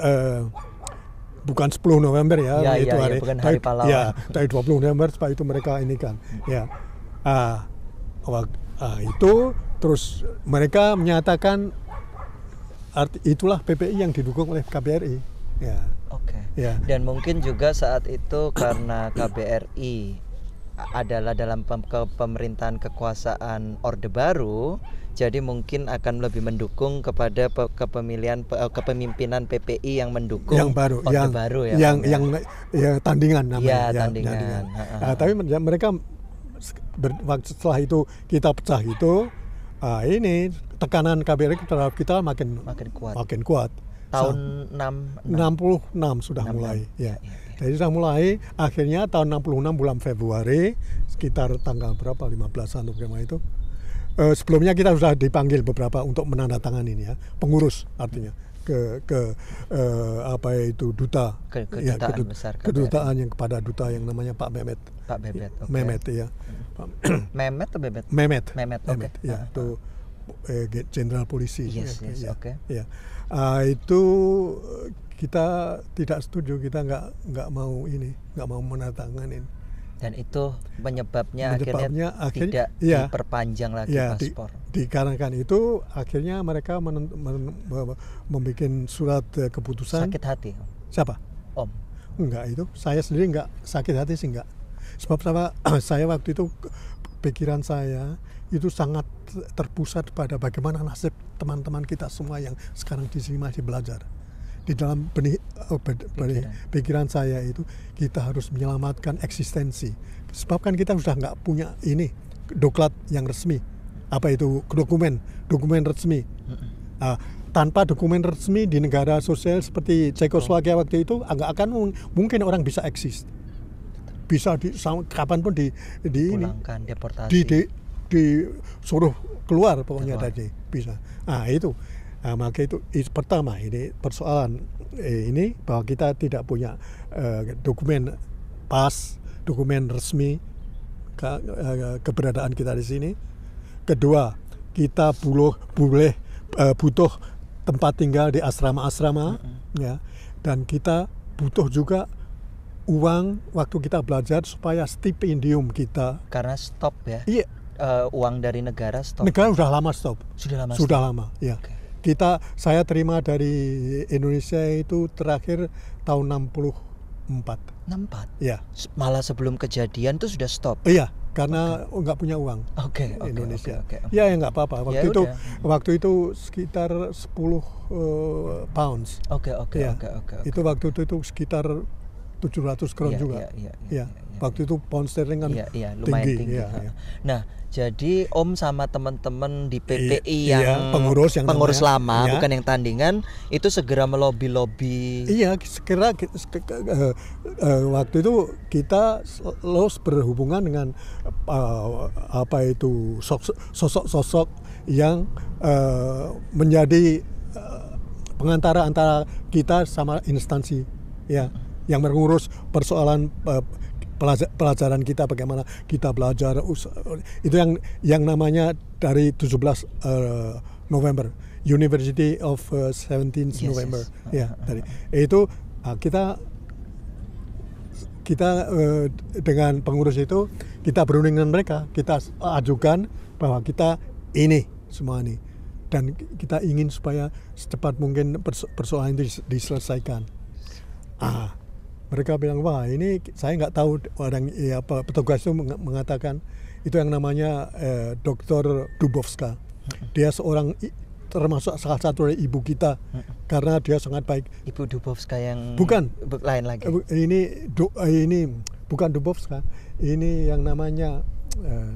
uh, bukan 10 November ya, ya itu ya, ya hari. Ya, bukan hari tapi, Ya, tapi 20 November sebab itu mereka ini kan. Ya. Ah, waktu, ah itu terus mereka menyatakan arti, itulah PPI yang didukung oleh KBRI. Ya. Oke. Okay. Ya. Dan mungkin juga saat itu karena KBRI adalah dalam pem ke pemerintahan kekuasaan Orde Baru, jadi mungkin akan lebih mendukung kepada pe kepemilian pe eh, kepemimpinan PPI yang mendukung yang baru, Orde yang, Baru ya. Yang yang, ya. yang ya, tandingan namanya. Ya, ya tandingan. tandingan. Ha -ha. Nah, tapi ya, mereka ber, setelah itu kita pecah itu, uh, ini tekanan KBRI terhadap kita makin makin kuat. Makin kuat. Tahun enam puluh enam 66 sudah 66. mulai ya. ya jadi saya mulai akhirnya tahun 66 bulan Februari sekitar tanggal berapa 15-an bagaimana itu. E, sebelumnya kita sudah dipanggil beberapa untuk menandatangani ini ya, pengurus artinya ke ke e, apa itu duta ke, iya, kedutaan ya, kedut, besar ke kedutaan yang kepada duta yang namanya Pak Mehmet. Pak Bebet. Okay. Mehmet ya. Hmm. Mehmet atau Bebet? Mehmet. Mehmet. Oke. Mehmet Ya, uh-huh. Ah, itu ah. Eh, jenderal polisi. Yes, ya, yes, ya, okay. ya. Uh, ah, itu kita tidak setuju kita nggak nggak mau ini nggak mau menatangani dan itu penyebabnya, penyebabnya akhirnya, akhirnya tidak ya, diperpanjang lagi ya, paspor di, dikarenakan itu akhirnya mereka men, men, membuat surat eh, keputusan sakit hati siapa om enggak itu saya sendiri enggak sakit hati sih enggak sebab saya, <clears throat> saya waktu itu pikiran saya itu sangat terpusat pada bagaimana nasib teman-teman kita semua yang sekarang di sini masih belajar di dalam benih, oh, benih pikiran saya itu kita harus menyelamatkan eksistensi. Sebab kan kita sudah nggak punya ini doklat yang resmi. Apa itu dokumen, dokumen resmi. Uh, tanpa dokumen resmi di negara sosial seperti Cekoslowakia waktu itu nggak akan mungkin orang bisa eksis. Bisa di kapanpun di di ini deportasi. di di disuruh keluar pokoknya keluar. tadi bisa. Ah itu Nah, maka itu, pertama ini persoalan eh, ini bahwa kita tidak punya eh, dokumen pas, dokumen resmi ke, eh, keberadaan kita di sini. Kedua, kita buluh, boleh eh, butuh tempat tinggal di asrama-asrama, mm -hmm. ya. Dan kita butuh juga uang waktu kita belajar supaya stipendium kita karena stop ya iya uh, uang dari negara stop negara sudah lama stop sudah lama sudah stop. lama ya okay kita saya terima dari Indonesia itu terakhir tahun 64. 64. Ya. Malah sebelum kejadian itu sudah stop. Iya, karena okay. nggak punya uang. Oke, okay, okay, Indonesia. Okay, okay, okay. Ya, ya nggak apa-apa. Ya, waktu ya, itu waktu itu sekitar 10 uh, eh, pounds. Oke, iya. oke, oke, oke. Itu waktu itu, itu sekitar 700 kron ya, juga. Iya, iya, ya, ya, ya, Waktu iya. itu pound sterling kan ya, ya, lumayan iya, tinggi. tinggi. Ya, ya. Nah, jadi Om sama teman-teman di PPI iya, yang pengurus yang pengurus namanya, lama iya. bukan yang tandingan itu segera melobi lobi. Iya, segera ke, uh, waktu itu kita los berhubungan dengan uh, apa itu sosok-sosok yang uh, menjadi uh, pengantara antara kita sama instansi ya yang mengurus persoalan uh, pelajaran kita bagaimana kita belajar itu yang yang namanya dari 17 uh, eh, November University of uh, eh, 17 yes, November yes. Ah, ya yeah, ah. dari itu ah, kita kita uh, dengan pengurus itu kita berunding dengan mereka kita ajukan bahwa kita ini semua ini dan kita ingin supaya secepat mungkin perso persoalan itu diselesaikan ah mereka bilang wah ini saya nggak tahu orang ya, apa petugas itu mengatakan itu yang namanya eh, Dr. Dubovska. Dia seorang termasuk salah satu dari ibu kita karena dia sangat baik. Ibu Dubovska yang bukan lain lagi. Ini du, eh, ini bukan Dubovska, ini yang namanya eh,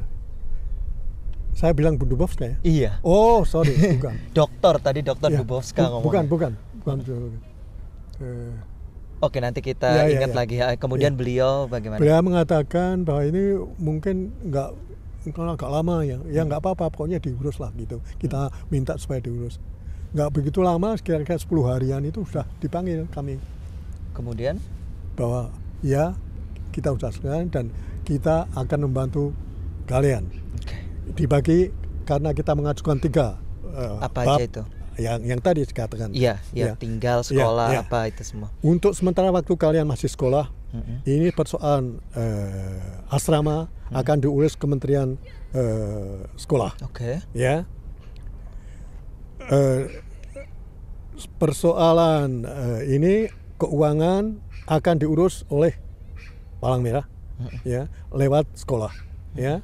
saya bilang Bu Dubovska ya? Iya. Oh, sorry, bukan. <laughs> dokter tadi dokter ya, Dubovska bu, Bukan, bukan, bukan. bukan. Eh, Oke nanti kita ya, ya ingat ya, ya. lagi. Ya. Kemudian ya. beliau bagaimana? Beliau mengatakan bahwa ini mungkin nggak kalau agak lama ya, ya nggak hmm. apa-apa pokoknya diurus lah gitu. Kita hmm. minta supaya diurus. Nggak begitu lama, sekitar kira 10 harian itu sudah dipanggil kami. Kemudian? Bahwa ya kita sudah selesai dan kita akan membantu kalian. Okay. Dibagi karena kita mengajukan tiga. Uh, Apa bab, aja itu? yang yang tadi dikatakan. Iya, ya, ya. tinggal iya, sekolah ya, ya. apa itu semua. Untuk sementara waktu kalian masih sekolah, mm -hmm. ini persoalan eh, asrama mm -hmm. akan diurus Kementerian eh, Sekolah. Oke. Okay. Ya. Eh, persoalan eh, ini keuangan akan diurus oleh Palang Merah, mm -hmm. ya, lewat sekolah, mm -hmm. ya.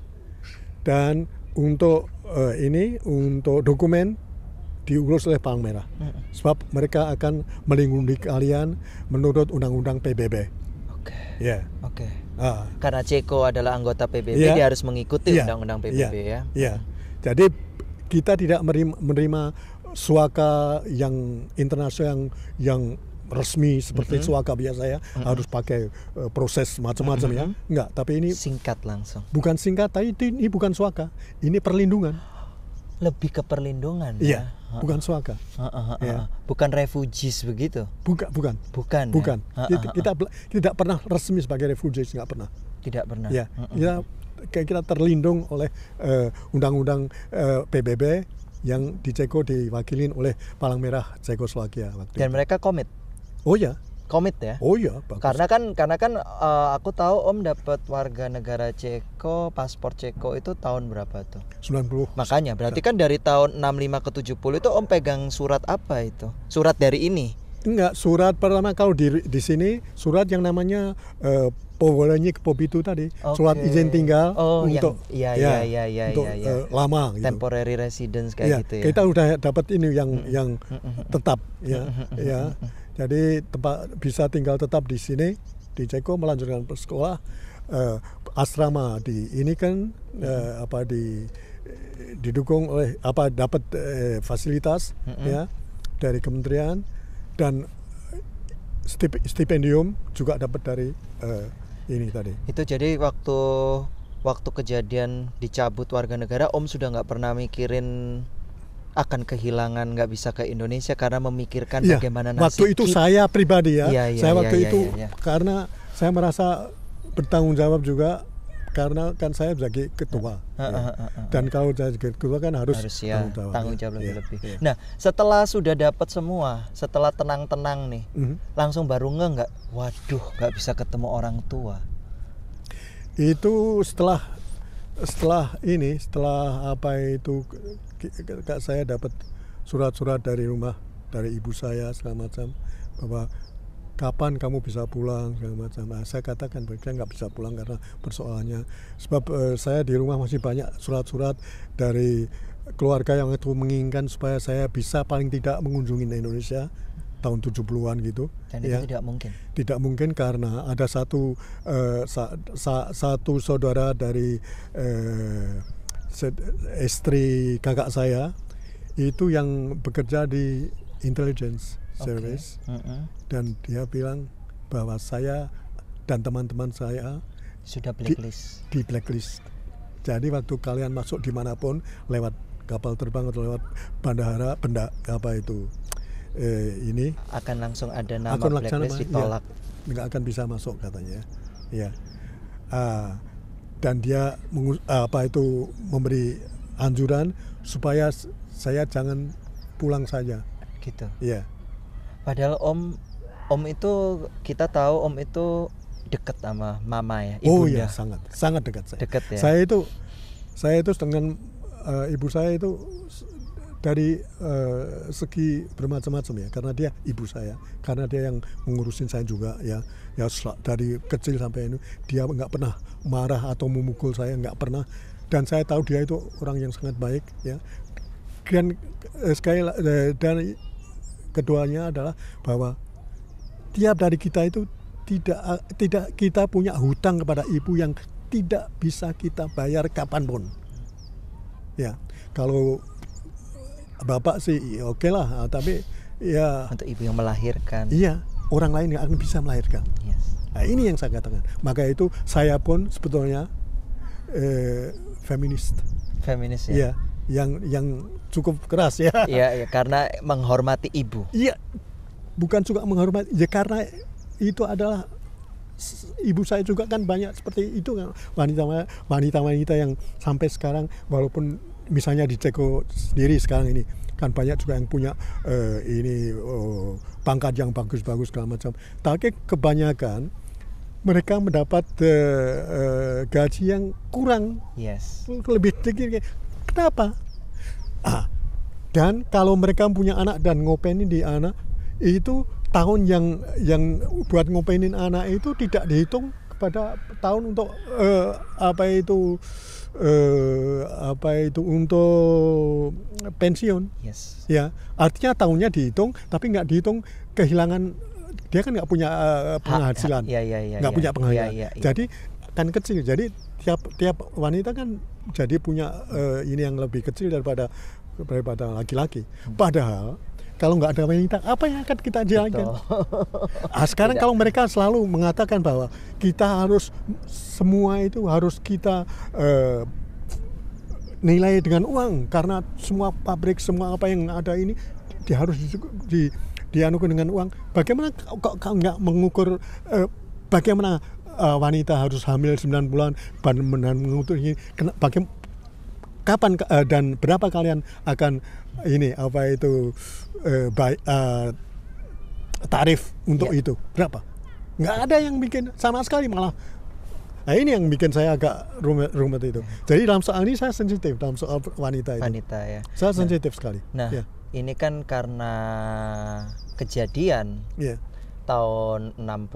Dan untuk uh, ini untuk dokumen diurus oleh Palang Merah. Sebab mereka akan melindungi kalian menurut Undang-Undang PBB. Oke. Okay. Ya. Yeah. Oke. Okay. Uh. Karena Ceko adalah anggota PBB, yeah. dia harus mengikuti ya. Undang-Undang PBB yeah. ya. Iya. Yeah. Jadi kita tidak menerima, suaka yang internasional yang, yang resmi seperti mm-hmm. suaka biasa ya mm-hmm. harus pakai uh, proses macam-macam mm-hmm. ya enggak tapi ini singkat langsung bukan singkat tapi ini bukan suaka ini perlindungan lebih ke perlindungan iya ya? bukan suaka uh, uh, uh, ya. bukan refugees begitu bukan bukan bukan bukan ya? kita, kita tidak pernah resmi sebagai refugees nggak pernah tidak pernah ya kita kita terlindung oleh eh, undang-undang uh, eh, PBB yang di Ceko diwakilin oleh Palang Merah Ceko waktu dan itu. mereka komit oh ya komit ya oh iya bagus. karena kan karena kan uh, aku tahu om dapat warga negara Ceko paspor Ceko itu tahun berapa tuh 90 makanya berarti kan dari tahun 65 ke 70 itu om pegang surat apa itu surat dari ini enggak surat pertama kalau di di sini surat yang namanya uh, Pobolonyi ke Pobitu tadi okay. surat izin tinggal oh, untuk yang, ya, ya, ya, ya, untuk ya, ya. Uh, lama gitu. temporary residence kayak ya, gitu ya kita udah dapat ini yang yang tetap ya ya jadi tempat bisa tinggal tetap di sini di Ceko melanjutkan sekolah uh, asrama di ini kan uh, mm-hmm. apa di didukung oleh apa dapat uh, fasilitas mm-hmm. ya dari kementerian dan stip, stipendium juga dapat dari uh, ini tadi. Itu jadi waktu waktu kejadian dicabut warga negara Om sudah nggak pernah mikirin akan kehilangan nggak bisa ke Indonesia karena memikirkan ya, bagaimana nasib waktu itu saya pribadi ya, ya, ya saya iya, waktu ya, itu ya, ya, karena saya merasa bertanggung jawab juga karena kan saya sebagai ketua ya. dan kalau jadi ketua kan harus, harus ya, tanggung jawab, tanggung ya. jawab ya. lebih iya. lebih. Ya. Nah setelah sudah dapat semua, setelah tenang-tenang nih, mm -hmm. langsung baru nge nggak, waduh nggak bisa ketemu orang tua. Itu setelah setelah ini setelah apa itu saya dapat surat-surat dari rumah dari ibu saya segala macam bahwa kapan kamu bisa pulang segala macam. Nah, saya katakan saya nggak bisa pulang karena persoalannya sebab eh, saya di rumah masih banyak surat-surat dari keluarga yang itu menginginkan supaya saya bisa paling tidak mengunjungi Indonesia tahun 70-an gitu. Dan itu ya. tidak mungkin. Tidak mungkin karena ada satu eh, sa, sa, satu saudara dari eh, istri kakak saya itu yang bekerja di intelligence service okay. uh -uh. dan dia bilang bahwa saya dan teman-teman saya sudah blacklist di, di blacklist jadi waktu kalian masuk dimanapun lewat kapal terbang atau lewat bandara benda apa itu eh, ini akan langsung ada nama akan blacklist ditolak ya, akan bisa masuk katanya ya ah, dan dia eh, apa itu memberi anjuran supaya saya jangan pulang saja. Gitu. Iya. Padahal Om Om itu kita tahu Om itu dekat sama mama ya, ibunya. Oh iya, sangat, sangat dekat saya. Dekat ya. Saya itu saya itu dengan uh, ibu saya itu dari uh, segi bermacam-macam ya karena dia ibu saya karena dia yang mengurusin saya juga ya ya dari kecil sampai ini dia nggak pernah marah atau memukul saya nggak pernah dan saya tahu dia itu orang yang sangat baik ya dan eh, sekali eh, dan keduanya adalah bahwa tiap dari kita itu tidak tidak kita punya hutang kepada ibu yang tidak bisa kita bayar kapanpun ya kalau bapak sih iya, oke lah ah, tapi ya untuk ibu yang melahirkan iya orang lain yang akan bisa melahirkan yes. nah ini yang saya katakan maka itu saya pun sebetulnya eh, feminis feminis ya, ya yang yang cukup keras ya iya ya, karena menghormati ibu iya bukan juga menghormati ya karena itu adalah ibu saya juga kan banyak seperti itu kan wanita wanita wanita yang sampai sekarang walaupun misalnya di Ceko sendiri sekarang ini kan banyak juga yang punya uh, ini uh, pangkat yang bagus-bagus segala macam. Tapi kebanyakan mereka mendapat uh, uh, gaji yang kurang, yes. lebih tinggi. Kenapa? Ah, dan kalau mereka punya anak dan ngopenin di anak itu tahun yang yang buat ngopenin anak itu tidak dihitung kepada tahun untuk uh, apa itu eh, apa itu untuk pensiun. Yes. Ya, artinya tahunnya dihitung, tapi nggak dihitung kehilangan dia kan nggak punya eh, penghasilan, iya, iya, iya, nggak ya, ya, ya, punya penghasilan. Jadi kan kecil. Jadi tiap tiap wanita kan jadi punya uh, ini yang lebih kecil daripada daripada laki-laki. Hmm. Padahal kalau nggak ada wanita, apa yang akan kita jalankan? Nah, sekarang Tidak. kalau mereka selalu mengatakan bahwa kita harus semua itu harus kita uh, nilai dengan uang karena semua pabrik semua apa yang ada ini di, harus di, di dianukan dengan uang. Bagaimana kok nggak mengukur eh, bagaimana uh, wanita harus hamil 9 bulan dan mengutuk ini bagaimana kapan uh, dan berapa kalian akan ini apa itu uh, eh, by, uh, eh, tarif untuk yeah. itu berapa? Nggak ada yang bikin sama sekali malah Nah ini yang bikin saya agak rumit, rumit itu. Jadi dalam soal ini saya sensitif dalam soal wanita itu. Wanita ya. Saya nah, sensitif sekali. Nah yeah. ini kan karena kejadian yeah. tahun 65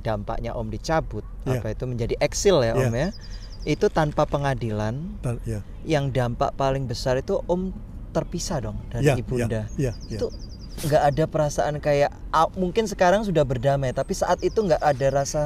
dampaknya Om dicabut yeah. apa itu menjadi eksil ya Om yeah. ya. ya itu tanpa pengadilan Tan ya. yang dampak paling besar itu om terpisah dong dari ya, ibunda iya, ya, ya, ya. itu nggak ada perasaan kayak mungkin sekarang sudah berdamai tapi saat itu nggak ada rasa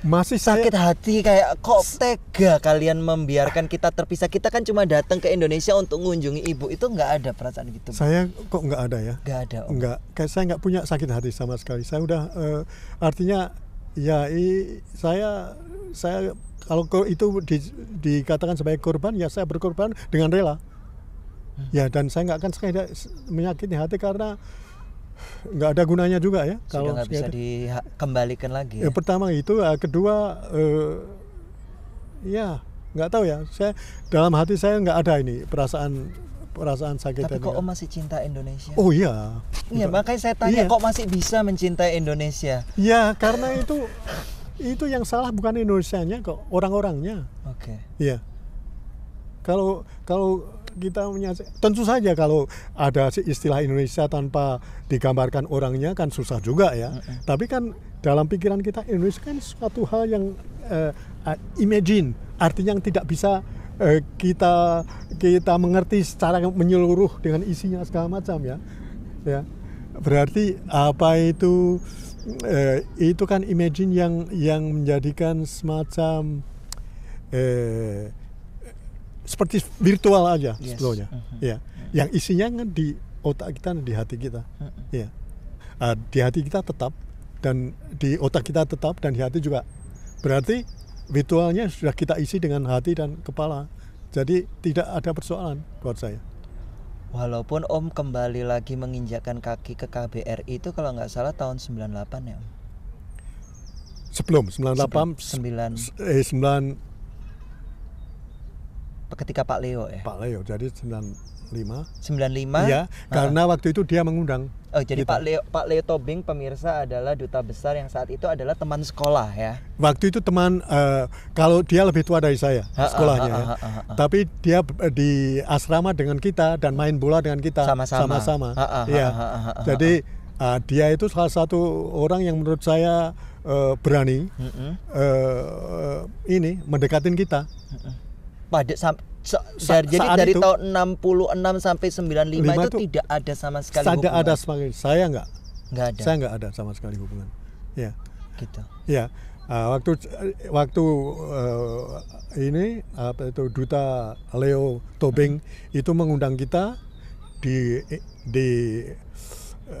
masih sakit hati kayak kok tega kalian membiarkan kita terpisah kita kan cuma datang ke Indonesia untuk mengunjungi ibu itu nggak ada perasaan gitu saya kok nggak ada ya nggak ada om. nggak kayak saya nggak punya sakit hati sama sekali saya udah uh, artinya ya i, saya saya kalau itu di, dikatakan sebagai korban, ya saya berkorban dengan rela. Ya dan saya nggak akan sekali menyakiti hati karena nggak ada gunanya juga ya. Sudah kalau nggak bisa dikembalikan lagi. Ya? Ya, pertama itu, eh, kedua eh, ya nggak tahu ya. Saya dalam hati saya nggak ada ini perasaan perasaan sakit tapi kok ya. om masih cinta Indonesia oh iya iya makanya saya tanya iya. kok masih bisa mencintai Indonesia ya karena itu itu yang salah bukan Indonesia-nya kok, orang-orangnya. Oke. Okay. Iya. Kalau kalau kita menyelesa- tentu saja kalau ada istilah Indonesia tanpa digambarkan orangnya kan susah juga ya. mm Tapi kan dalam pikiran kita Indonesia kan suatu hal yang uh, uh, imagine, artinya yang tidak bisa uh, kita kita mengerti secara menyeluruh dengan isinya segala macam ya. Ya. Berarti apa itu eh, itu kan imagine yang yang menjadikan semacam eh, seperti virtual aja yes. sebetulnya, uh -huh. ya. Yang isinya kan di otak kita di hati kita, uh -huh. ya. Uh, di hati kita tetap dan di otak kita tetap dan di hati juga. Berarti virtualnya sudah kita isi dengan hati dan kepala. Jadi tidak ada persoalan buat saya walaupun Om kembali lagi menginjakkan kaki ke KBRI itu kalau nggak salah tahun 98 ya Om. Sebelum 98 Sebelum, 9 eh 9 ketika Pak Leo ya. Pak Leo jadi 9 95. 95. Iya, ah. karena waktu itu dia mengundang. Oh, jadi gitu. Pak Leo Pak Leo Tobing pemirsa adalah duta besar yang saat itu adalah teman sekolah ya. Waktu itu teman uh, kalau dia lebih tua dari saya ha, sekolahnya. Ha, ha, ya. ha, ha, ha. Tapi dia di asrama dengan kita dan main bola dengan kita sama-sama. sama iya. Jadi uh, dia itu salah satu orang yang menurut saya uh, berani mm -hmm. uh, ini mendekatin kita. Mm -hmm. Pada Sa Sa jadi dari itu, tahun 66 sampai 95 itu, itu tidak ada sama sekali tidak hubungan. ada sama sekali saya nggak nggak ada saya nggak ada sama sekali hubungan ya gitu ya uh, waktu waktu uh, ini apa itu duta Leo Tobing hmm. itu mengundang kita di di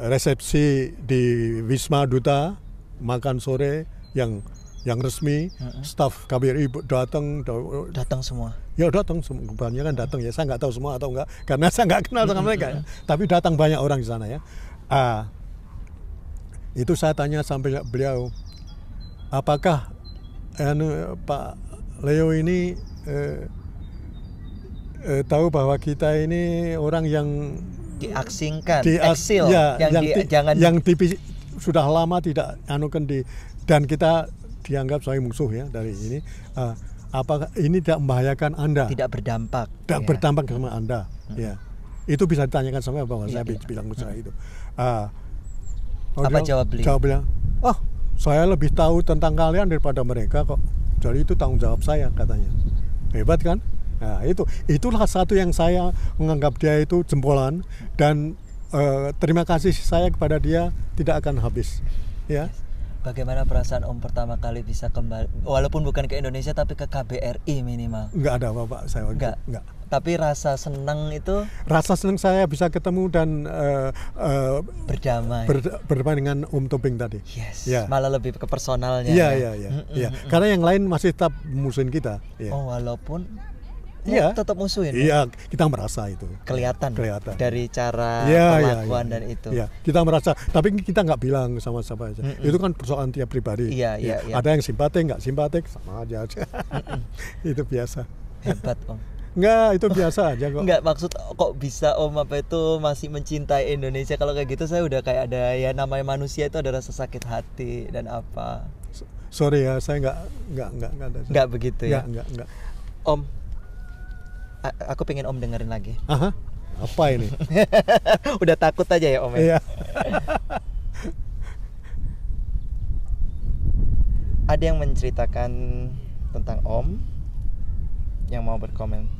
resepsi di Wisma Duta makan sore yang yang resmi, uh huh staf KBRI datang datang semua. Ya datang semua, kan datang ya. Saya nggak tahu semua atau enggak karena <laughs> saya nggak kenal dengan mereka ya. Tapi datang banyak orang di sana ya. Ah, itu saya tanya sampai beliau, apakah anu, Pak Leo ini eh, eh, tahu bahwa kita ini orang yang diaksingkan, di, eksil, ya, yang, yang di, jangan yang tipis sudah lama tidak anukan di dan kita dianggap sebagai musuh ya dari ini. Uh, ah, apakah ini tidak membahayakan Anda? Tidak berdampak. Tidak ya. berdampak sama Anda. Hmm. Ya. Itu bisa ditanyakan sama bahwa ya, iya. saya ya. bilang hmm. saya itu. Uh, Apa jawab beliau? Jawab beliau, oh saya lebih tahu tentang kalian daripada mereka kok. Jadi itu tanggung jawab saya katanya. Hebat kan? Nah, itu itulah satu yang saya menganggap dia itu jempolan dan uh, terima kasih saya kepada dia tidak akan habis. Ya. Bagaimana perasaan Om pertama kali bisa kembali walaupun bukan ke Indonesia tapi ke KBRI minimal? Enggak ada apa apa saya. Enggak. Enggak. Tapi rasa senang itu? Rasa senang saya bisa ketemu dan uh, uh, berdamai. Ber, berdamai dengan Om Tobing tadi. Yes. Yeah. Malah lebih ke personalnya. Iya ya. iya iya. iya. Karena yang lain masih tetap musuhin kita. Yeah. Oh walaupun Iya. Tetap musuhin. Iya, kita merasa itu. Kelihatan. Kelihatan. Dari cara ya, perlakuan iya, iya, ya, ya. dan itu. Iya, kita merasa. Tapi kita nggak bilang sama siapa aja. Mm -mm. Itu kan persoalan tiap pribadi. Iya, iya. Ya. Ada yang simpatik, nggak simpatik, sama aja. aja. <laughs> itu biasa. Hebat om. Enggak, itu biasa aja kok. Enggak, maksud kok bisa Om apa itu masih mencintai Indonesia. Kalau kayak gitu saya udah kayak ada ya namanya manusia itu ada rasa sakit hati dan apa. Sorry ya, saya enggak enggak enggak enggak ada. Enggak begitu ya. Enggak, enggak, enggak. Om, aku pengen Om dengerin lagi. Aha. Apa ini? <laughs> Udah takut aja ya Om. Ya? Iya. Ada yang menceritakan tentang Om yang mau berkomentar.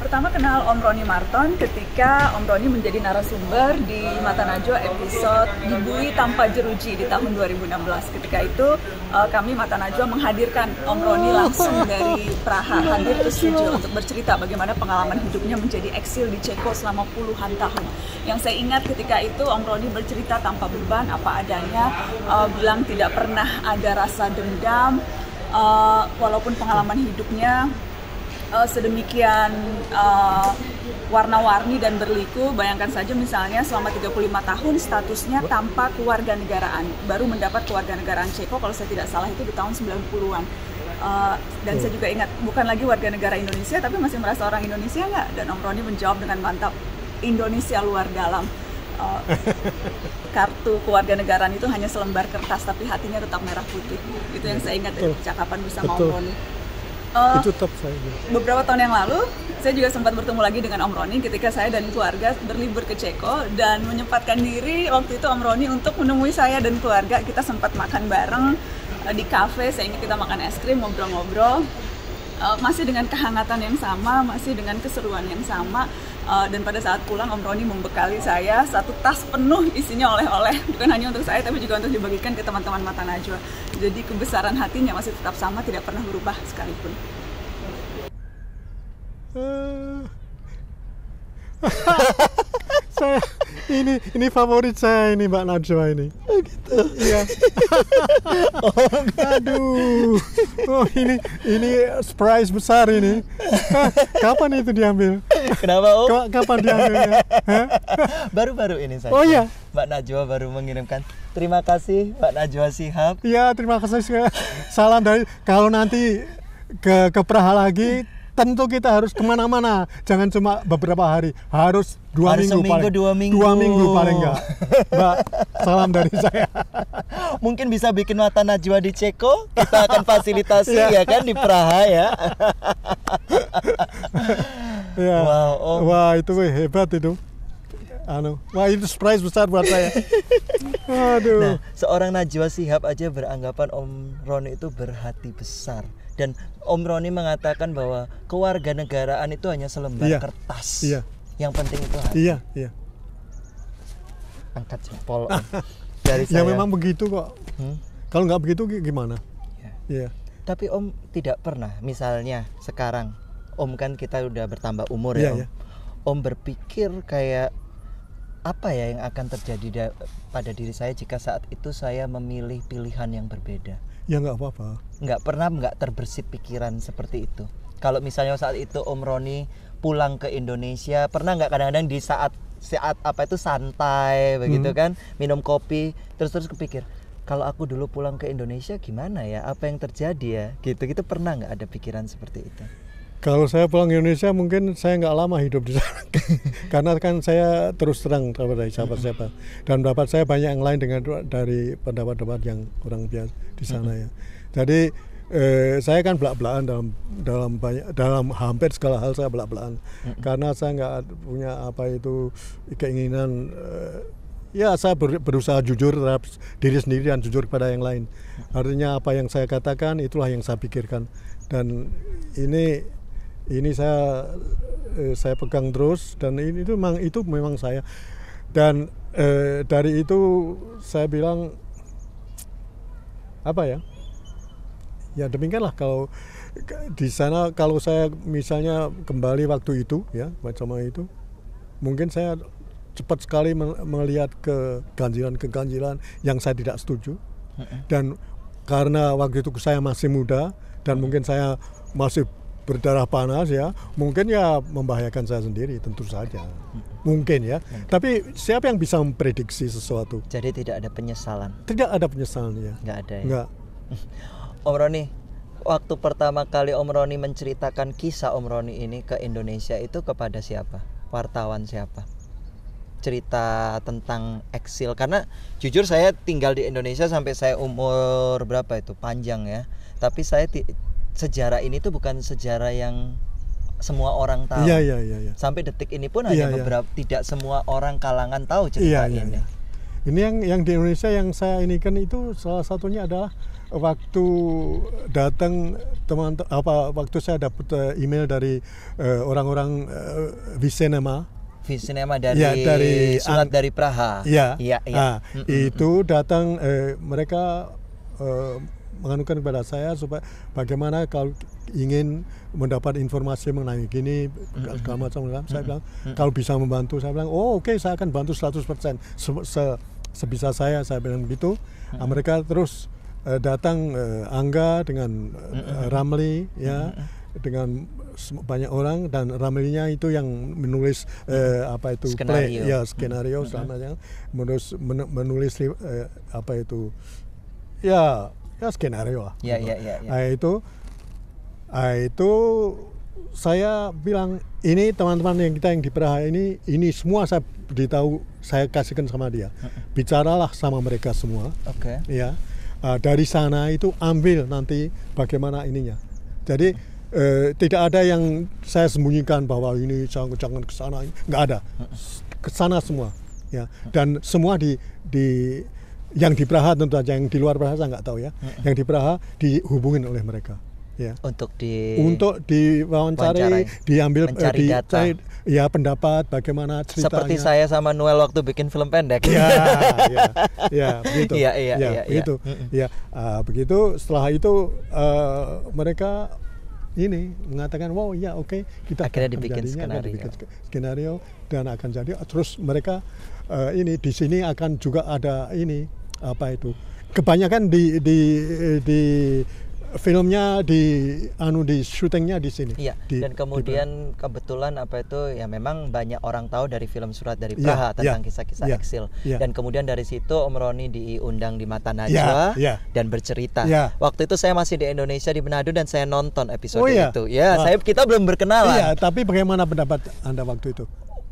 Pertama kenal Om Roni Marton ketika Om Roni menjadi narasumber di Mata Najwa episode Dibui Tanpa Jeruji di tahun 2016. Ketika itu eh, kami Mata Najwa menghadirkan Om Roni langsung dari Praha hadir ke studio untuk bercerita bagaimana pengalaman hidupnya menjadi eksil di Ceko selama puluhan tahun. Yang saya ingat ketika itu Om Roni bercerita tanpa beban apa adanya, eh, bilang tidak pernah ada rasa dendam, eh, walaupun pengalaman hidupnya uh, sedemikian uh, warna-warni dan berliku, bayangkan saja misalnya selama 35 tahun statusnya tanpa kewarganegaraan, baru mendapat kewarganegaraan Ceko kalau saya tidak salah itu di tahun 90-an. Uh, eh, dan saya juga ingat bukan lagi warga negara Indonesia tapi masih merasa orang Indonesia nggak dan Om Roni menjawab dengan mantap Indonesia luar dalam uh, <laughs> kartu kewarganegaraan itu hanya selembar kertas tapi hatinya tetap merah putih itu yang iya. saya ingat dari percakapan bersama Om Roni uh, itu top saya. Beberapa tahun yang lalu, saya juga sempat bertemu lagi dengan Om Roni ketika saya dan keluarga berlibur ke Ceko dan menyempatkan diri waktu itu Om Roni untuk menemui saya dan keluarga. Kita sempat makan bareng uh, di kafe, saya ingat kita makan es krim, ngobrol-ngobrol. Uh, masih dengan kehangatan yang sama, masih dengan keseruan yang sama Uh, dan pada saat pulang Om Roni membekali saya satu tas penuh isinya oleh-oleh <laughs> bukan hanya untuk saya tapi juga untuk dibagikan ke teman-teman mata najwa. Jadi kebesaran hatinya masih tetap sama tidak pernah berubah sekalipun. Eh. <laughs> saya ini ini favorit saya ini Mbak Najwa ini. Oh gitu. Iya. <laughs> oh, aduh. Oh ini ini surprise besar ini. Kapan itu diambil? Kenapa Om? Oh? Kapan diambilnya? Baru-baru ini saya. Oh iya. Mbak Najwa baru mengirimkan. Terima kasih Mbak Najwa Sihab. Iya, terima kasih. Salam dari kalau nanti ke ke Praha lagi tentu kita harus kemana-mana jangan cuma beberapa hari harus dua harus minggu seminggu, paling dua minggu dua minggu paling enggak mbak salam dari saya <laughs> mungkin bisa bikin mata najwa di Ceko kita akan fasilitasi iya. ya kan di Praha ya <laughs> yeah. Wow, oh. wah itu hebat itu anu wah itu surprise besar buat saya <laughs> aduh nah, seorang Najwa Sihab aja beranggapan Om Roni itu berhati besar dan Om Roni mengatakan bahwa kewarganegaraan itu hanya selembar iya. kertas. Iya. Yang penting itu hati. Iya, iya. Angkat jempol om. <laughs> dari ya, saya. Ya memang begitu kok. Hmm? Kalau nggak begitu gimana? Iya. iya. Tapi Om tidak pernah misalnya sekarang Om kan kita udah bertambah umur ya, ya Om. Iya. Om berpikir kayak apa ya yang akan terjadi pada diri saya jika saat itu saya memilih pilihan yang berbeda? ya nggak apa-apa nggak pernah nggak terbersih pikiran seperti itu kalau misalnya saat itu Om Roni pulang ke Indonesia pernah nggak kadang-kadang di saat saat apa itu santai begitu hmm. kan minum kopi terus terus kepikir kalau aku dulu pulang ke Indonesia gimana ya apa yang terjadi ya gitu gitu pernah nggak ada pikiran seperti itu kalau saya pulang ke Indonesia mungkin saya nggak lama hidup di sana. <laughs> Karena kan saya terus terang kepada siapa-siapa. Dan pendapat saya banyak yang lain dengan dari pendapat-pendapat yang kurang biasa di sana ya. Jadi eh, saya kan belak-belakan dalam dalam banyak dalam hampir segala hal saya belak-belakan. Karena saya nggak punya apa itu keinginan eh, ya saya ber, berusaha jujur terhadap diri sendiri dan jujur kepada yang lain. Mm. Artinya apa yang saya katakan itulah yang saya pikirkan dan ini ini saya eh, saya pegang terus dan ini itu memang itu memang saya dan eh, dari itu saya bilang apa ya ya demikianlah kalau di sana kalau saya misalnya kembali waktu itu ya macam itu mungkin saya cepat sekali melihat keganjilan-keganjilan yang saya tidak setuju dan karena waktu itu saya masih muda dan mungkin saya masih berdarah panas ya, mungkin ya membahayakan saya sendiri tentu saja. Mungkin ya. Mungkin. Tapi siapa yang bisa memprediksi sesuatu? Jadi tidak ada penyesalan. Tidak ada penyesalan ya. Enggak ada ya. Enggak. <laughs> Om Roni, waktu pertama kali Om Roni menceritakan kisah Om Roni ini ke Indonesia itu kepada siapa? Wartawan siapa? cerita tentang eksil karena jujur saya tinggal di Indonesia sampai saya umur berapa itu panjang ya tapi saya sejarah ini tuh bukan sejarah yang semua orang tahu. Iya, iya, iya, Ya. Sampai detik ini pun ya, hanya iya. beberapa tidak semua orang kalangan tahu iya, cerita ya, ini. ini. ya. Ini yang yang di Indonesia yang saya ini kan itu salah satunya adalah waktu datang teman apa waktu saya dapat eh, email dari eh, orang-orang uh, eh, Visenema dari, ya, dari surat dari Praha. Iya. Iya, Ya. Nah, mm -mm. itu mm. datang eh, mereka mengandungkan eh, menganukan kepada saya supaya bagaimana kalau ingin mendapat informasi mengenai gini segala macam saya bilang kalau bisa membantu saya bilang oh oke okay, saya akan bantu 100% se sebisa saya saya bilang begitu mm-hmm. mereka terus uh, datang uh, Angga dengan uh, Ramli ya dengan banyak orang dan Ramlinya itu yang menulis uh, apa itu skenario. play ya skenario mm -hmm. sama yang menulis men, menulis uh, apa itu ya ya skenario lah. ya, ya, ya, Ya. Nah, itu nah, itu saya bilang ini teman-teman yang kita yang di Praha ini ini semua saya ditahu saya kasihkan sama dia. Bicaralah sama mereka semua. Oke. Okay. Ya. Uh, dari sana itu ambil nanti bagaimana ininya. Jadi eh, tidak ada yang saya sembunyikan bahwa ini jangan jangan ke sana nggak ada. Ke sana semua ya dan semua di di yang di Praha tentu saja, yang di luar Praha saya nggak tahu ya. Mm-hmm. Yang di Praha dihubungin oleh mereka. Ya. Untuk di untuk diwawancari, diambil eh, mencari di, data. ya pendapat bagaimana ceritanya. Seperti saya sama Noel waktu bikin film pendek. Ya, ya, <laughs> ya, begitu. Iya, iya, ya, iya, ya, begitu. Ya, uh, begitu. Setelah itu uh, mereka ini mengatakan wow ya oke okay, kita akhirnya dibikin skenario. dibikin skenario dan akan jadi terus mereka uh, ini di sini akan juga ada ini apa itu kebanyakan di di di filmnya di anu di syutingnya di sini. Iya. Di, dan kemudian di kebetulan apa itu ya memang banyak orang tahu dari film Surat dari iya, Praha yeah, tentang kisah-kisah yeah, eksil. Yeah. Dan kemudian dari situ Om Roni diundang di Mata Najwa yeah, yeah. dan bercerita. Yeah. Waktu itu saya masih di Indonesia di Manado dan saya nonton episode oh, yeah. itu. Ya, uh, saya kita belum berkenalan. Iya, tapi bagaimana pendapat Anda waktu itu?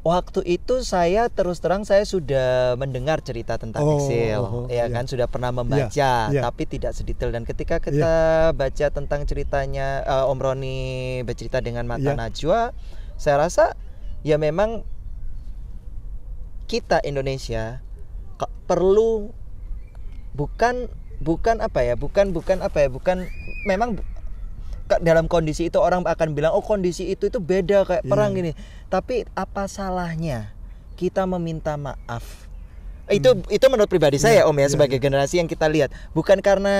waktu itu saya terus terang saya sudah mendengar cerita tentang oh, Excel, oh, ya yeah. kan sudah pernah iya, membaca, yeah, yeah. tapi tidak sedetail. Dan ketika iya. kita yeah. baca tentang ceritanya uh, Om Roni bercerita dengan Mata yeah. Najwa, saya rasa ya memang kita Indonesia perlu bukan bukan apa ya, bukan bukan apa ya, bukan memang dalam kondisi itu orang akan bilang oh kondisi itu itu beda kayak yeah. perang gini. Tapi apa salahnya kita meminta maaf? Eh, hmm. Itu itu menurut pribadi iya, saya yeah. Om ya iya, sebagai iya. generasi yang kita lihat bukan karena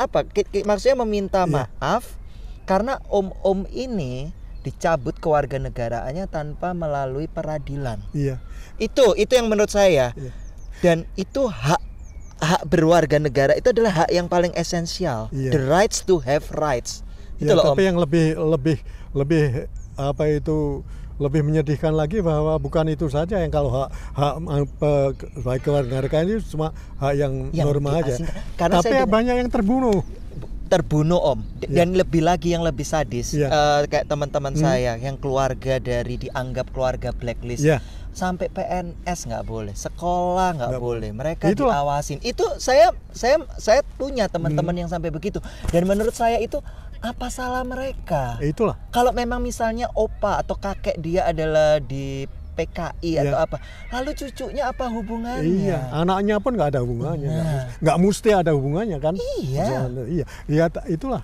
apa maksudnya meminta maaf karena om-om ini dicabut kewarganegaraannya tanpa melalui peradilan. Iya. Itu itu yang menurut saya. Iya. Dan itu hak hak berwarga negara itu adalah hak yang paling esensial. Yeah. The rights to have rights. Itu ya, loh, tapi om. yang lebih lebih lebih apa itu lebih menyedihkan lagi bahwa bukan itu saja yang kalau hak hak baik keluarga mereka ini cuma hak yang, yang normal aja. Karena tapi saya ya banyak yang terbunuh terbunuh om iya. dan yeah. lebih lagi yang lebih sadis yeah. Iya. uh, kayak teman-teman hmm. saya yang keluarga dari dianggap keluarga blacklist yeah sampai PNS nggak boleh, sekolah nggak boleh, mereka itu diawasin. Itu saya saya saya punya teman-teman hmm. yang sampai begitu. Dan menurut saya itu apa salah mereka? Ya, itulah. Kalau memang misalnya opa atau kakek dia adalah di PKI ya. atau apa. Lalu cucunya apa hubungannya? Iya, anaknya pun nggak ada hubungannya, nggak nah. mesti ada hubungannya kan? Iya. Iya, ya itulah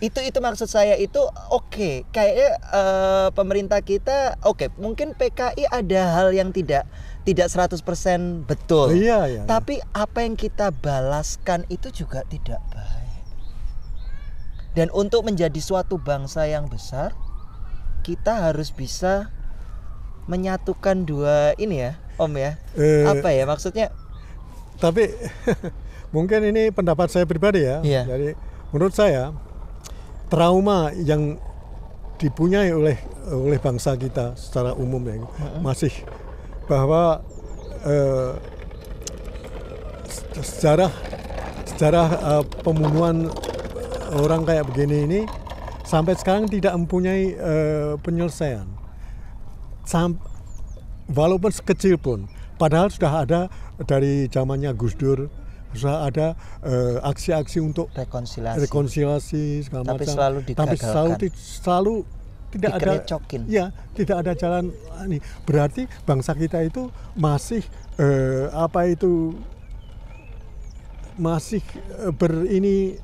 itu itu maksud saya itu oke okay. kayaknya uh, pemerintah kita oke okay, mungkin PKI ada hal yang tidak tidak 100% betul. Oh, iya, iya, iya. Tapi apa yang kita balaskan itu juga tidak baik. Dan untuk menjadi suatu bangsa yang besar, kita harus bisa menyatukan dua ini ya, Om ya. Eh, apa ya maksudnya? Tapi <laughs> mungkin ini pendapat saya pribadi ya. Iya. Jadi menurut saya trauma yang dipunyai oleh oleh bangsa kita secara umum ya masih bahwa eh, sejarah sejarah eh, pembunuhan orang kayak begini ini sampai sekarang tidak mempunyai eh, penyelesaian. Samp walaupun sekecil pun, padahal sudah ada dari zamannya Gus Dur, Misalnya ada eh, aksi-aksi uh, untuk rekonsiliasi, rekonsiliasi, segala tapi macam. Selalu digagalkan. Tapi selalu selalu tidak ada ya tidak ada jalan ah, ini berarti bangsa kita itu masih uh, apa itu masih eh, ber ini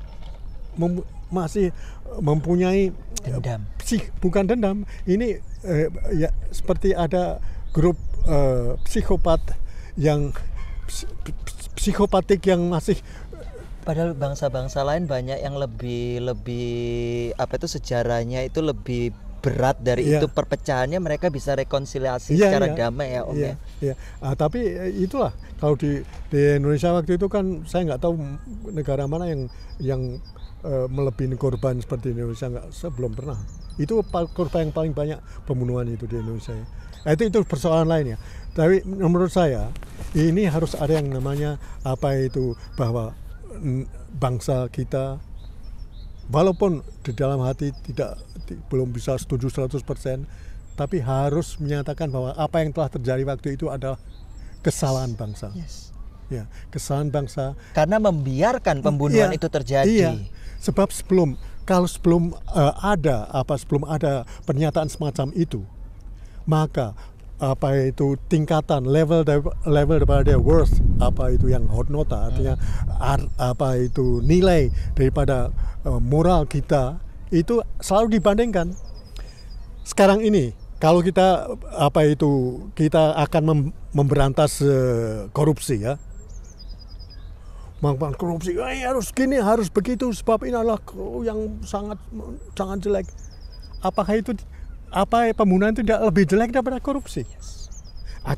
mem, masih mempunyai dendam Psik, bukan dendam ini uh, ya seperti ada grup uh, psikopat yang psikopatik yang masih padahal bangsa-bangsa lain banyak yang lebih lebih apa itu sejarahnya itu lebih berat dari yeah. itu perpecahannya mereka bisa rekonsiliasi yeah, secara yeah. damai ya om yeah, ya. Yeah. Iya. tapi eh, itulah kalau di di Indonesia waktu itu kan saya nggak tahu negara mana yang yang uh, eh, melebihi korban seperti Indonesia nggak sebelum pernah. Itu korban yang paling banyak pembunuhan itu di Indonesia. Nah, itu itu persoalan lain ya. Tapi menurut saya ini harus ada yang namanya apa itu bahwa mm, bangsa kita walaupun di dalam hati tidak belum bisa setuju 100% tapi harus menyatakan bahwa apa yang telah terjadi waktu itu adalah kesalahan bangsa. Yes. Ya, kesalahan bangsa karena membiarkan pembunuhan ya, itu terjadi. Iya. Sebab sebelum kalau sebelum uh, ada apa sebelum ada pernyataan semacam itu, maka apa itu tingkatan level level daripada worth apa itu yang hot nota hmm. artinya ar, apa itu nilai daripada eh, moral kita itu selalu dibandingkan sekarang ini kalau kita apa itu kita akan mem memberantas uh, korupsi ya mengapa korupsi eh, harus gini harus begitu sebab ini adalah yang sangat sangat jelek apakah itu apa pembunuhan tidak lebih jelek daripada korupsi. Yes.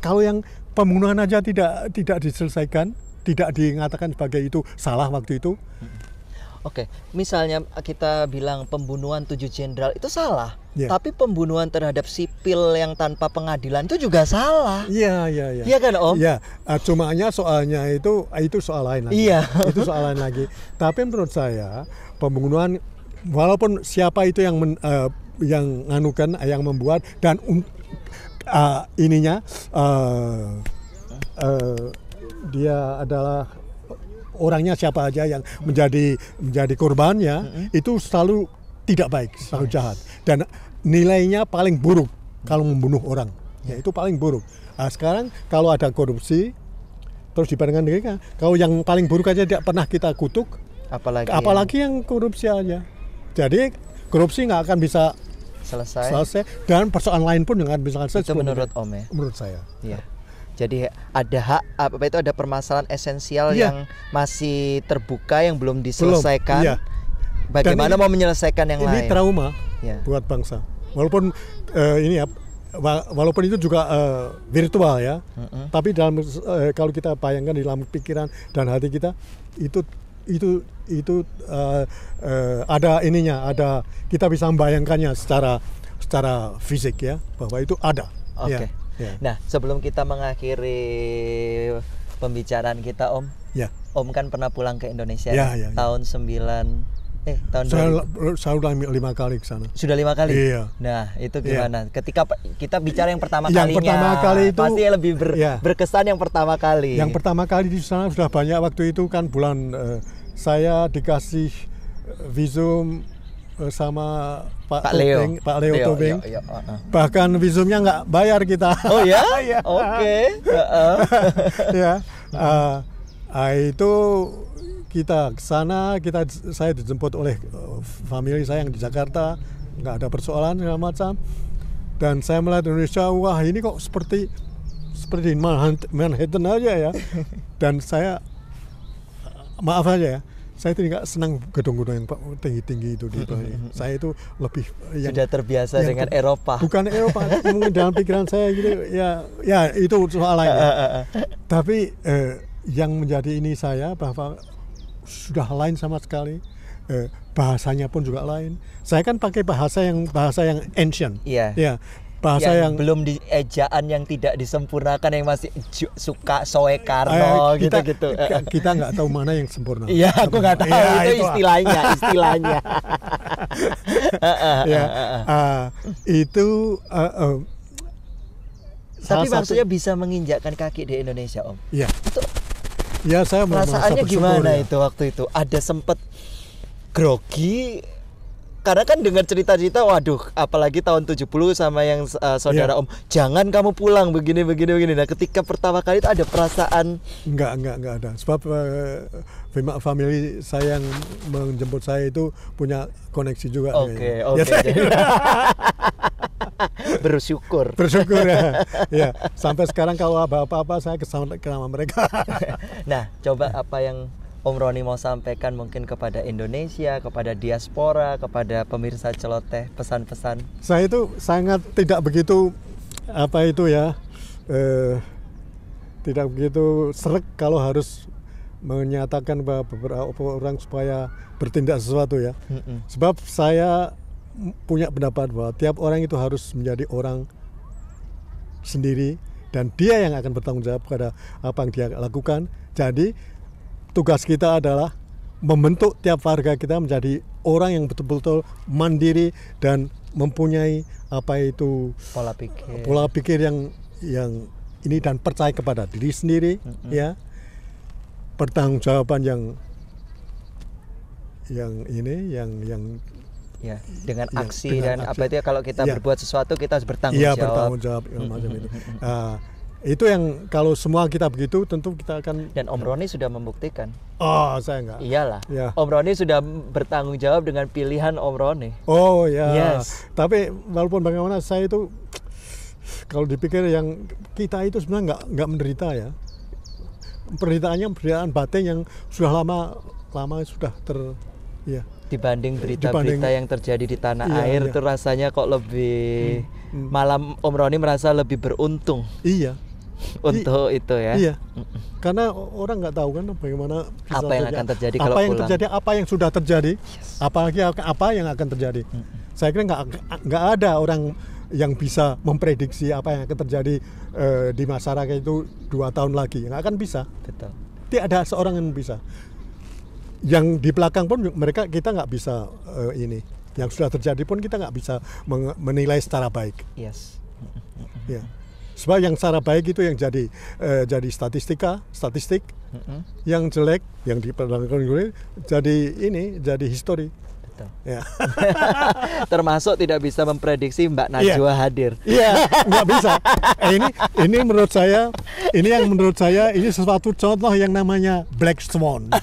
kalau yang pembunuhan aja tidak tidak diselesaikan, tidak dinyatakan sebagai itu salah waktu itu. Oke, misalnya kita bilang pembunuhan tujuh jenderal itu salah, yeah. tapi pembunuhan terhadap sipil yang tanpa pengadilan itu juga salah. Iya, iya, iya. Iya kan, Om? Iya, yeah. cuma hanya soalnya itu eh, itu soal lain lagi. Iya. Yeah. itu soal lain lagi. Tapi menurut saya pembunuhan walaupun siapa itu yang men, uh, yang nganukan eh, yang membuat dan uh, ininya uh, uh, dia adalah orangnya siapa aja yang menjadi menjadi korbannya mm -hmm. itu selalu tidak baik, selalu jahat dan nilainya paling buruk kalau membunuh orang. Ya, itu paling buruk. Nah, sekarang kalau ada korupsi terus dibandingkan dengan kalau yang paling buruk aja tidak pernah kita kutuk apalagi apalagi yang, yang korupsi aja. Jadi korupsi nggak akan bisa selesai. Selesai. Dan persoalan lain pun dengan bisa selesai itu menurut Om ya. Menurut saya. ya Jadi ada hak apa itu ada permasalahan esensial ya. yang masih terbuka yang belum diselesaikan. Belum, ya. Bagaimana ini, mau menyelesaikan yang ini lain? Ini trauma ya. buat bangsa. Walaupun uh, ini ya walaupun itu juga uh, virtual ya, uh -uh. tapi dalam uh, kalau kita bayangkan di dalam pikiran dan hati kita itu itu itu uh, uh, ada ininya, ada kita bisa membayangkannya secara secara fisik ya bahwa itu ada. Oke. Okay. Ya, ya, Nah sebelum kita mengakhiri pembicaraan kita Om, ya. Om kan pernah pulang ke Indonesia ya, ya, ya. ya. tahun 9 eh tahun saya, saya sudah lima kali ke sana sudah lima kali iya nah itu iya. gimana iya. ketika kita bicara yang pertama yang pertama kali itu pasti lebih ber, iya. berkesan yang pertama kali yang pertama kali di sana sudah banyak waktu itu kan bulan eh, saya dikasih eh, visum eh, sama Pak, Pak Leo, Tobing, Pak Leo, Leo Tobing. yo, iya, yo. Iya, uh, uh. Bahkan visumnya nggak bayar kita. Oh, iya? <laughs> oh <laughs> uh-uh. ya? Oke. Eh, ya. Ah, itu kita ke sana, kita saya dijemput oleh family saya yang di Jakarta, nggak ada persoalan segala macam. Dan saya melihat Indonesia, wah ini kok seperti seperti Manhattan aja ya. <laughs> Dan saya maaf aja ya saya nggak senang gedung-gedung yang tinggi-tinggi itu di Bali. Saya itu lebih yang, sudah terbiasa yang, dengan Eropa. Bukan Eropa, mungkin <laughs> dalam pikiran saya gitu ya ya itu soal lain. Ya. Ah, ah, ah, tapi eh, yang menjadi ini saya bahwa sudah lain sama sekali. Eh, bahasanya pun juga lain. Saya kan pakai bahasa yang bahasa yang ancient. Iya. Yeah. Ya bahasa yang, yang belum di ejaan yang tidak disempurnakan yang masih suka soe karno eh, kita, gitu gitu <laughs> kita nggak tahu mana yang sempurna iya aku nggak tahu ya, itu, itu istilahnya istilahnya <laughs> ya uh, itu uh, uh, tapi Salah maksudnya bisa menginjakkan kaki di Indonesia om iya itu ya saya perasaannya gimana ya. itu waktu itu ada sempet grogi karena kan dengar cerita-cerita waduh apalagi tahun 70 sama yang uh, saudara yeah. Om jangan kamu pulang begini begini begini nah ketika pertama kali itu ada perasaan enggak enggak enggak ada sebab uh, family saya yang menjemput saya itu punya koneksi juga oke okay, iya, iya. oke okay, ya, <laughs> bersyukur bersyukur ya. ya sampai sekarang kalau apa-apa saya kesama, kesama mereka <laughs> nah coba apa yang Om Roni mau sampaikan mungkin kepada Indonesia, kepada diaspora, kepada pemirsa celoteh pesan-pesan? Saya itu sangat tidak begitu apa itu ya, eh, tidak begitu serak kalau harus menyatakan bahwa beberapa orang supaya bertindak sesuatu ya. Sebab saya punya pendapat bahwa tiap orang itu harus menjadi orang sendiri dan dia yang akan bertanggung jawab pada apa yang dia lakukan. Jadi tugas kita adalah membentuk tiap warga kita menjadi orang yang betul-betul mandiri dan mempunyai apa itu pola pikir eh, pola pikir yang yang ini dan percaya kepada diri sendiri mm-hmm. ya pertanggungjawaban yang yang ini yang yang ya dengan ya, aksi dengan dan aksi. apa itu ya kalau kita ya. berbuat sesuatu kita harus iya, bertanggung ya, jawab. bertanggung jawab mm-hmm. macam itu. Uh, itu yang kalau semua kita begitu tentu kita akan dan Om Roni sudah membuktikan oh saya enggak iyalah ya. Om Roni sudah bertanggung jawab dengan pilihan Om Roni oh ya yes. tapi walaupun bagaimana saya itu kalau dipikir yang kita itu sebenarnya nggak nggak menderita ya penderitaannya penderitaan batin yang sudah lama lama sudah ter ya dibanding berita-berita yang terjadi di tanah iya, air iya. rasanya kok lebih hmm, hmm. malam Om Roni merasa lebih beruntung. Iya untuk I, itu ya. Iya. Karena orang nggak tahu kan bagaimana apa yang terjadi, akan terjadi apa kalau yang pulang. terjadi apa yang sudah terjadi, yes. apalagi apa yang akan terjadi. Mm -hmm. Saya kira nggak nggak ada orang yang bisa memprediksi apa yang akan terjadi uh, di masyarakat itu dua tahun lagi nggak akan bisa. Betul. Tidak ada seorang yang bisa. Yang di belakang pun mereka kita nggak bisa uh, ini. Yang sudah terjadi pun kita nggak bisa menilai secara baik. Yes. Yeah. Sebab yang cara baik itu yang jadi eh, jadi statistika, statistik. Mm -hmm. Yang jelek yang diperlakukan jadi ini jadi histori. Ya. <laughs> Termasuk tidak bisa memprediksi Mbak iya. Najwa yeah. hadir. Iya, yeah, nggak bisa. Eh, ini ini menurut saya ini yang menurut saya ini sesuatu contoh yang namanya black swan. <laughs>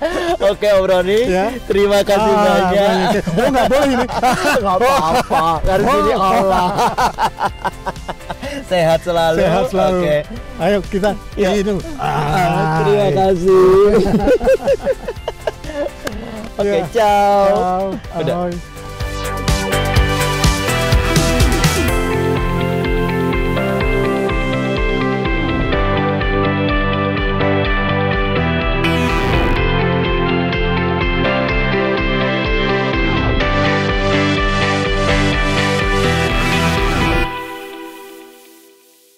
<laughs> Oke Om Roni, ya? terima ah, kasih ah, banyak. Oh nggak boleh ini. <laughs> Nggak apa-apa, harus oh. jadi Allah. <laughs> Sehat selalu. Sehat selalu. Oke. Ayo kita ya. ini dulu. Ah, ah terima iya. kasih. Oke, okay, ya. ciao. ciao. Udah.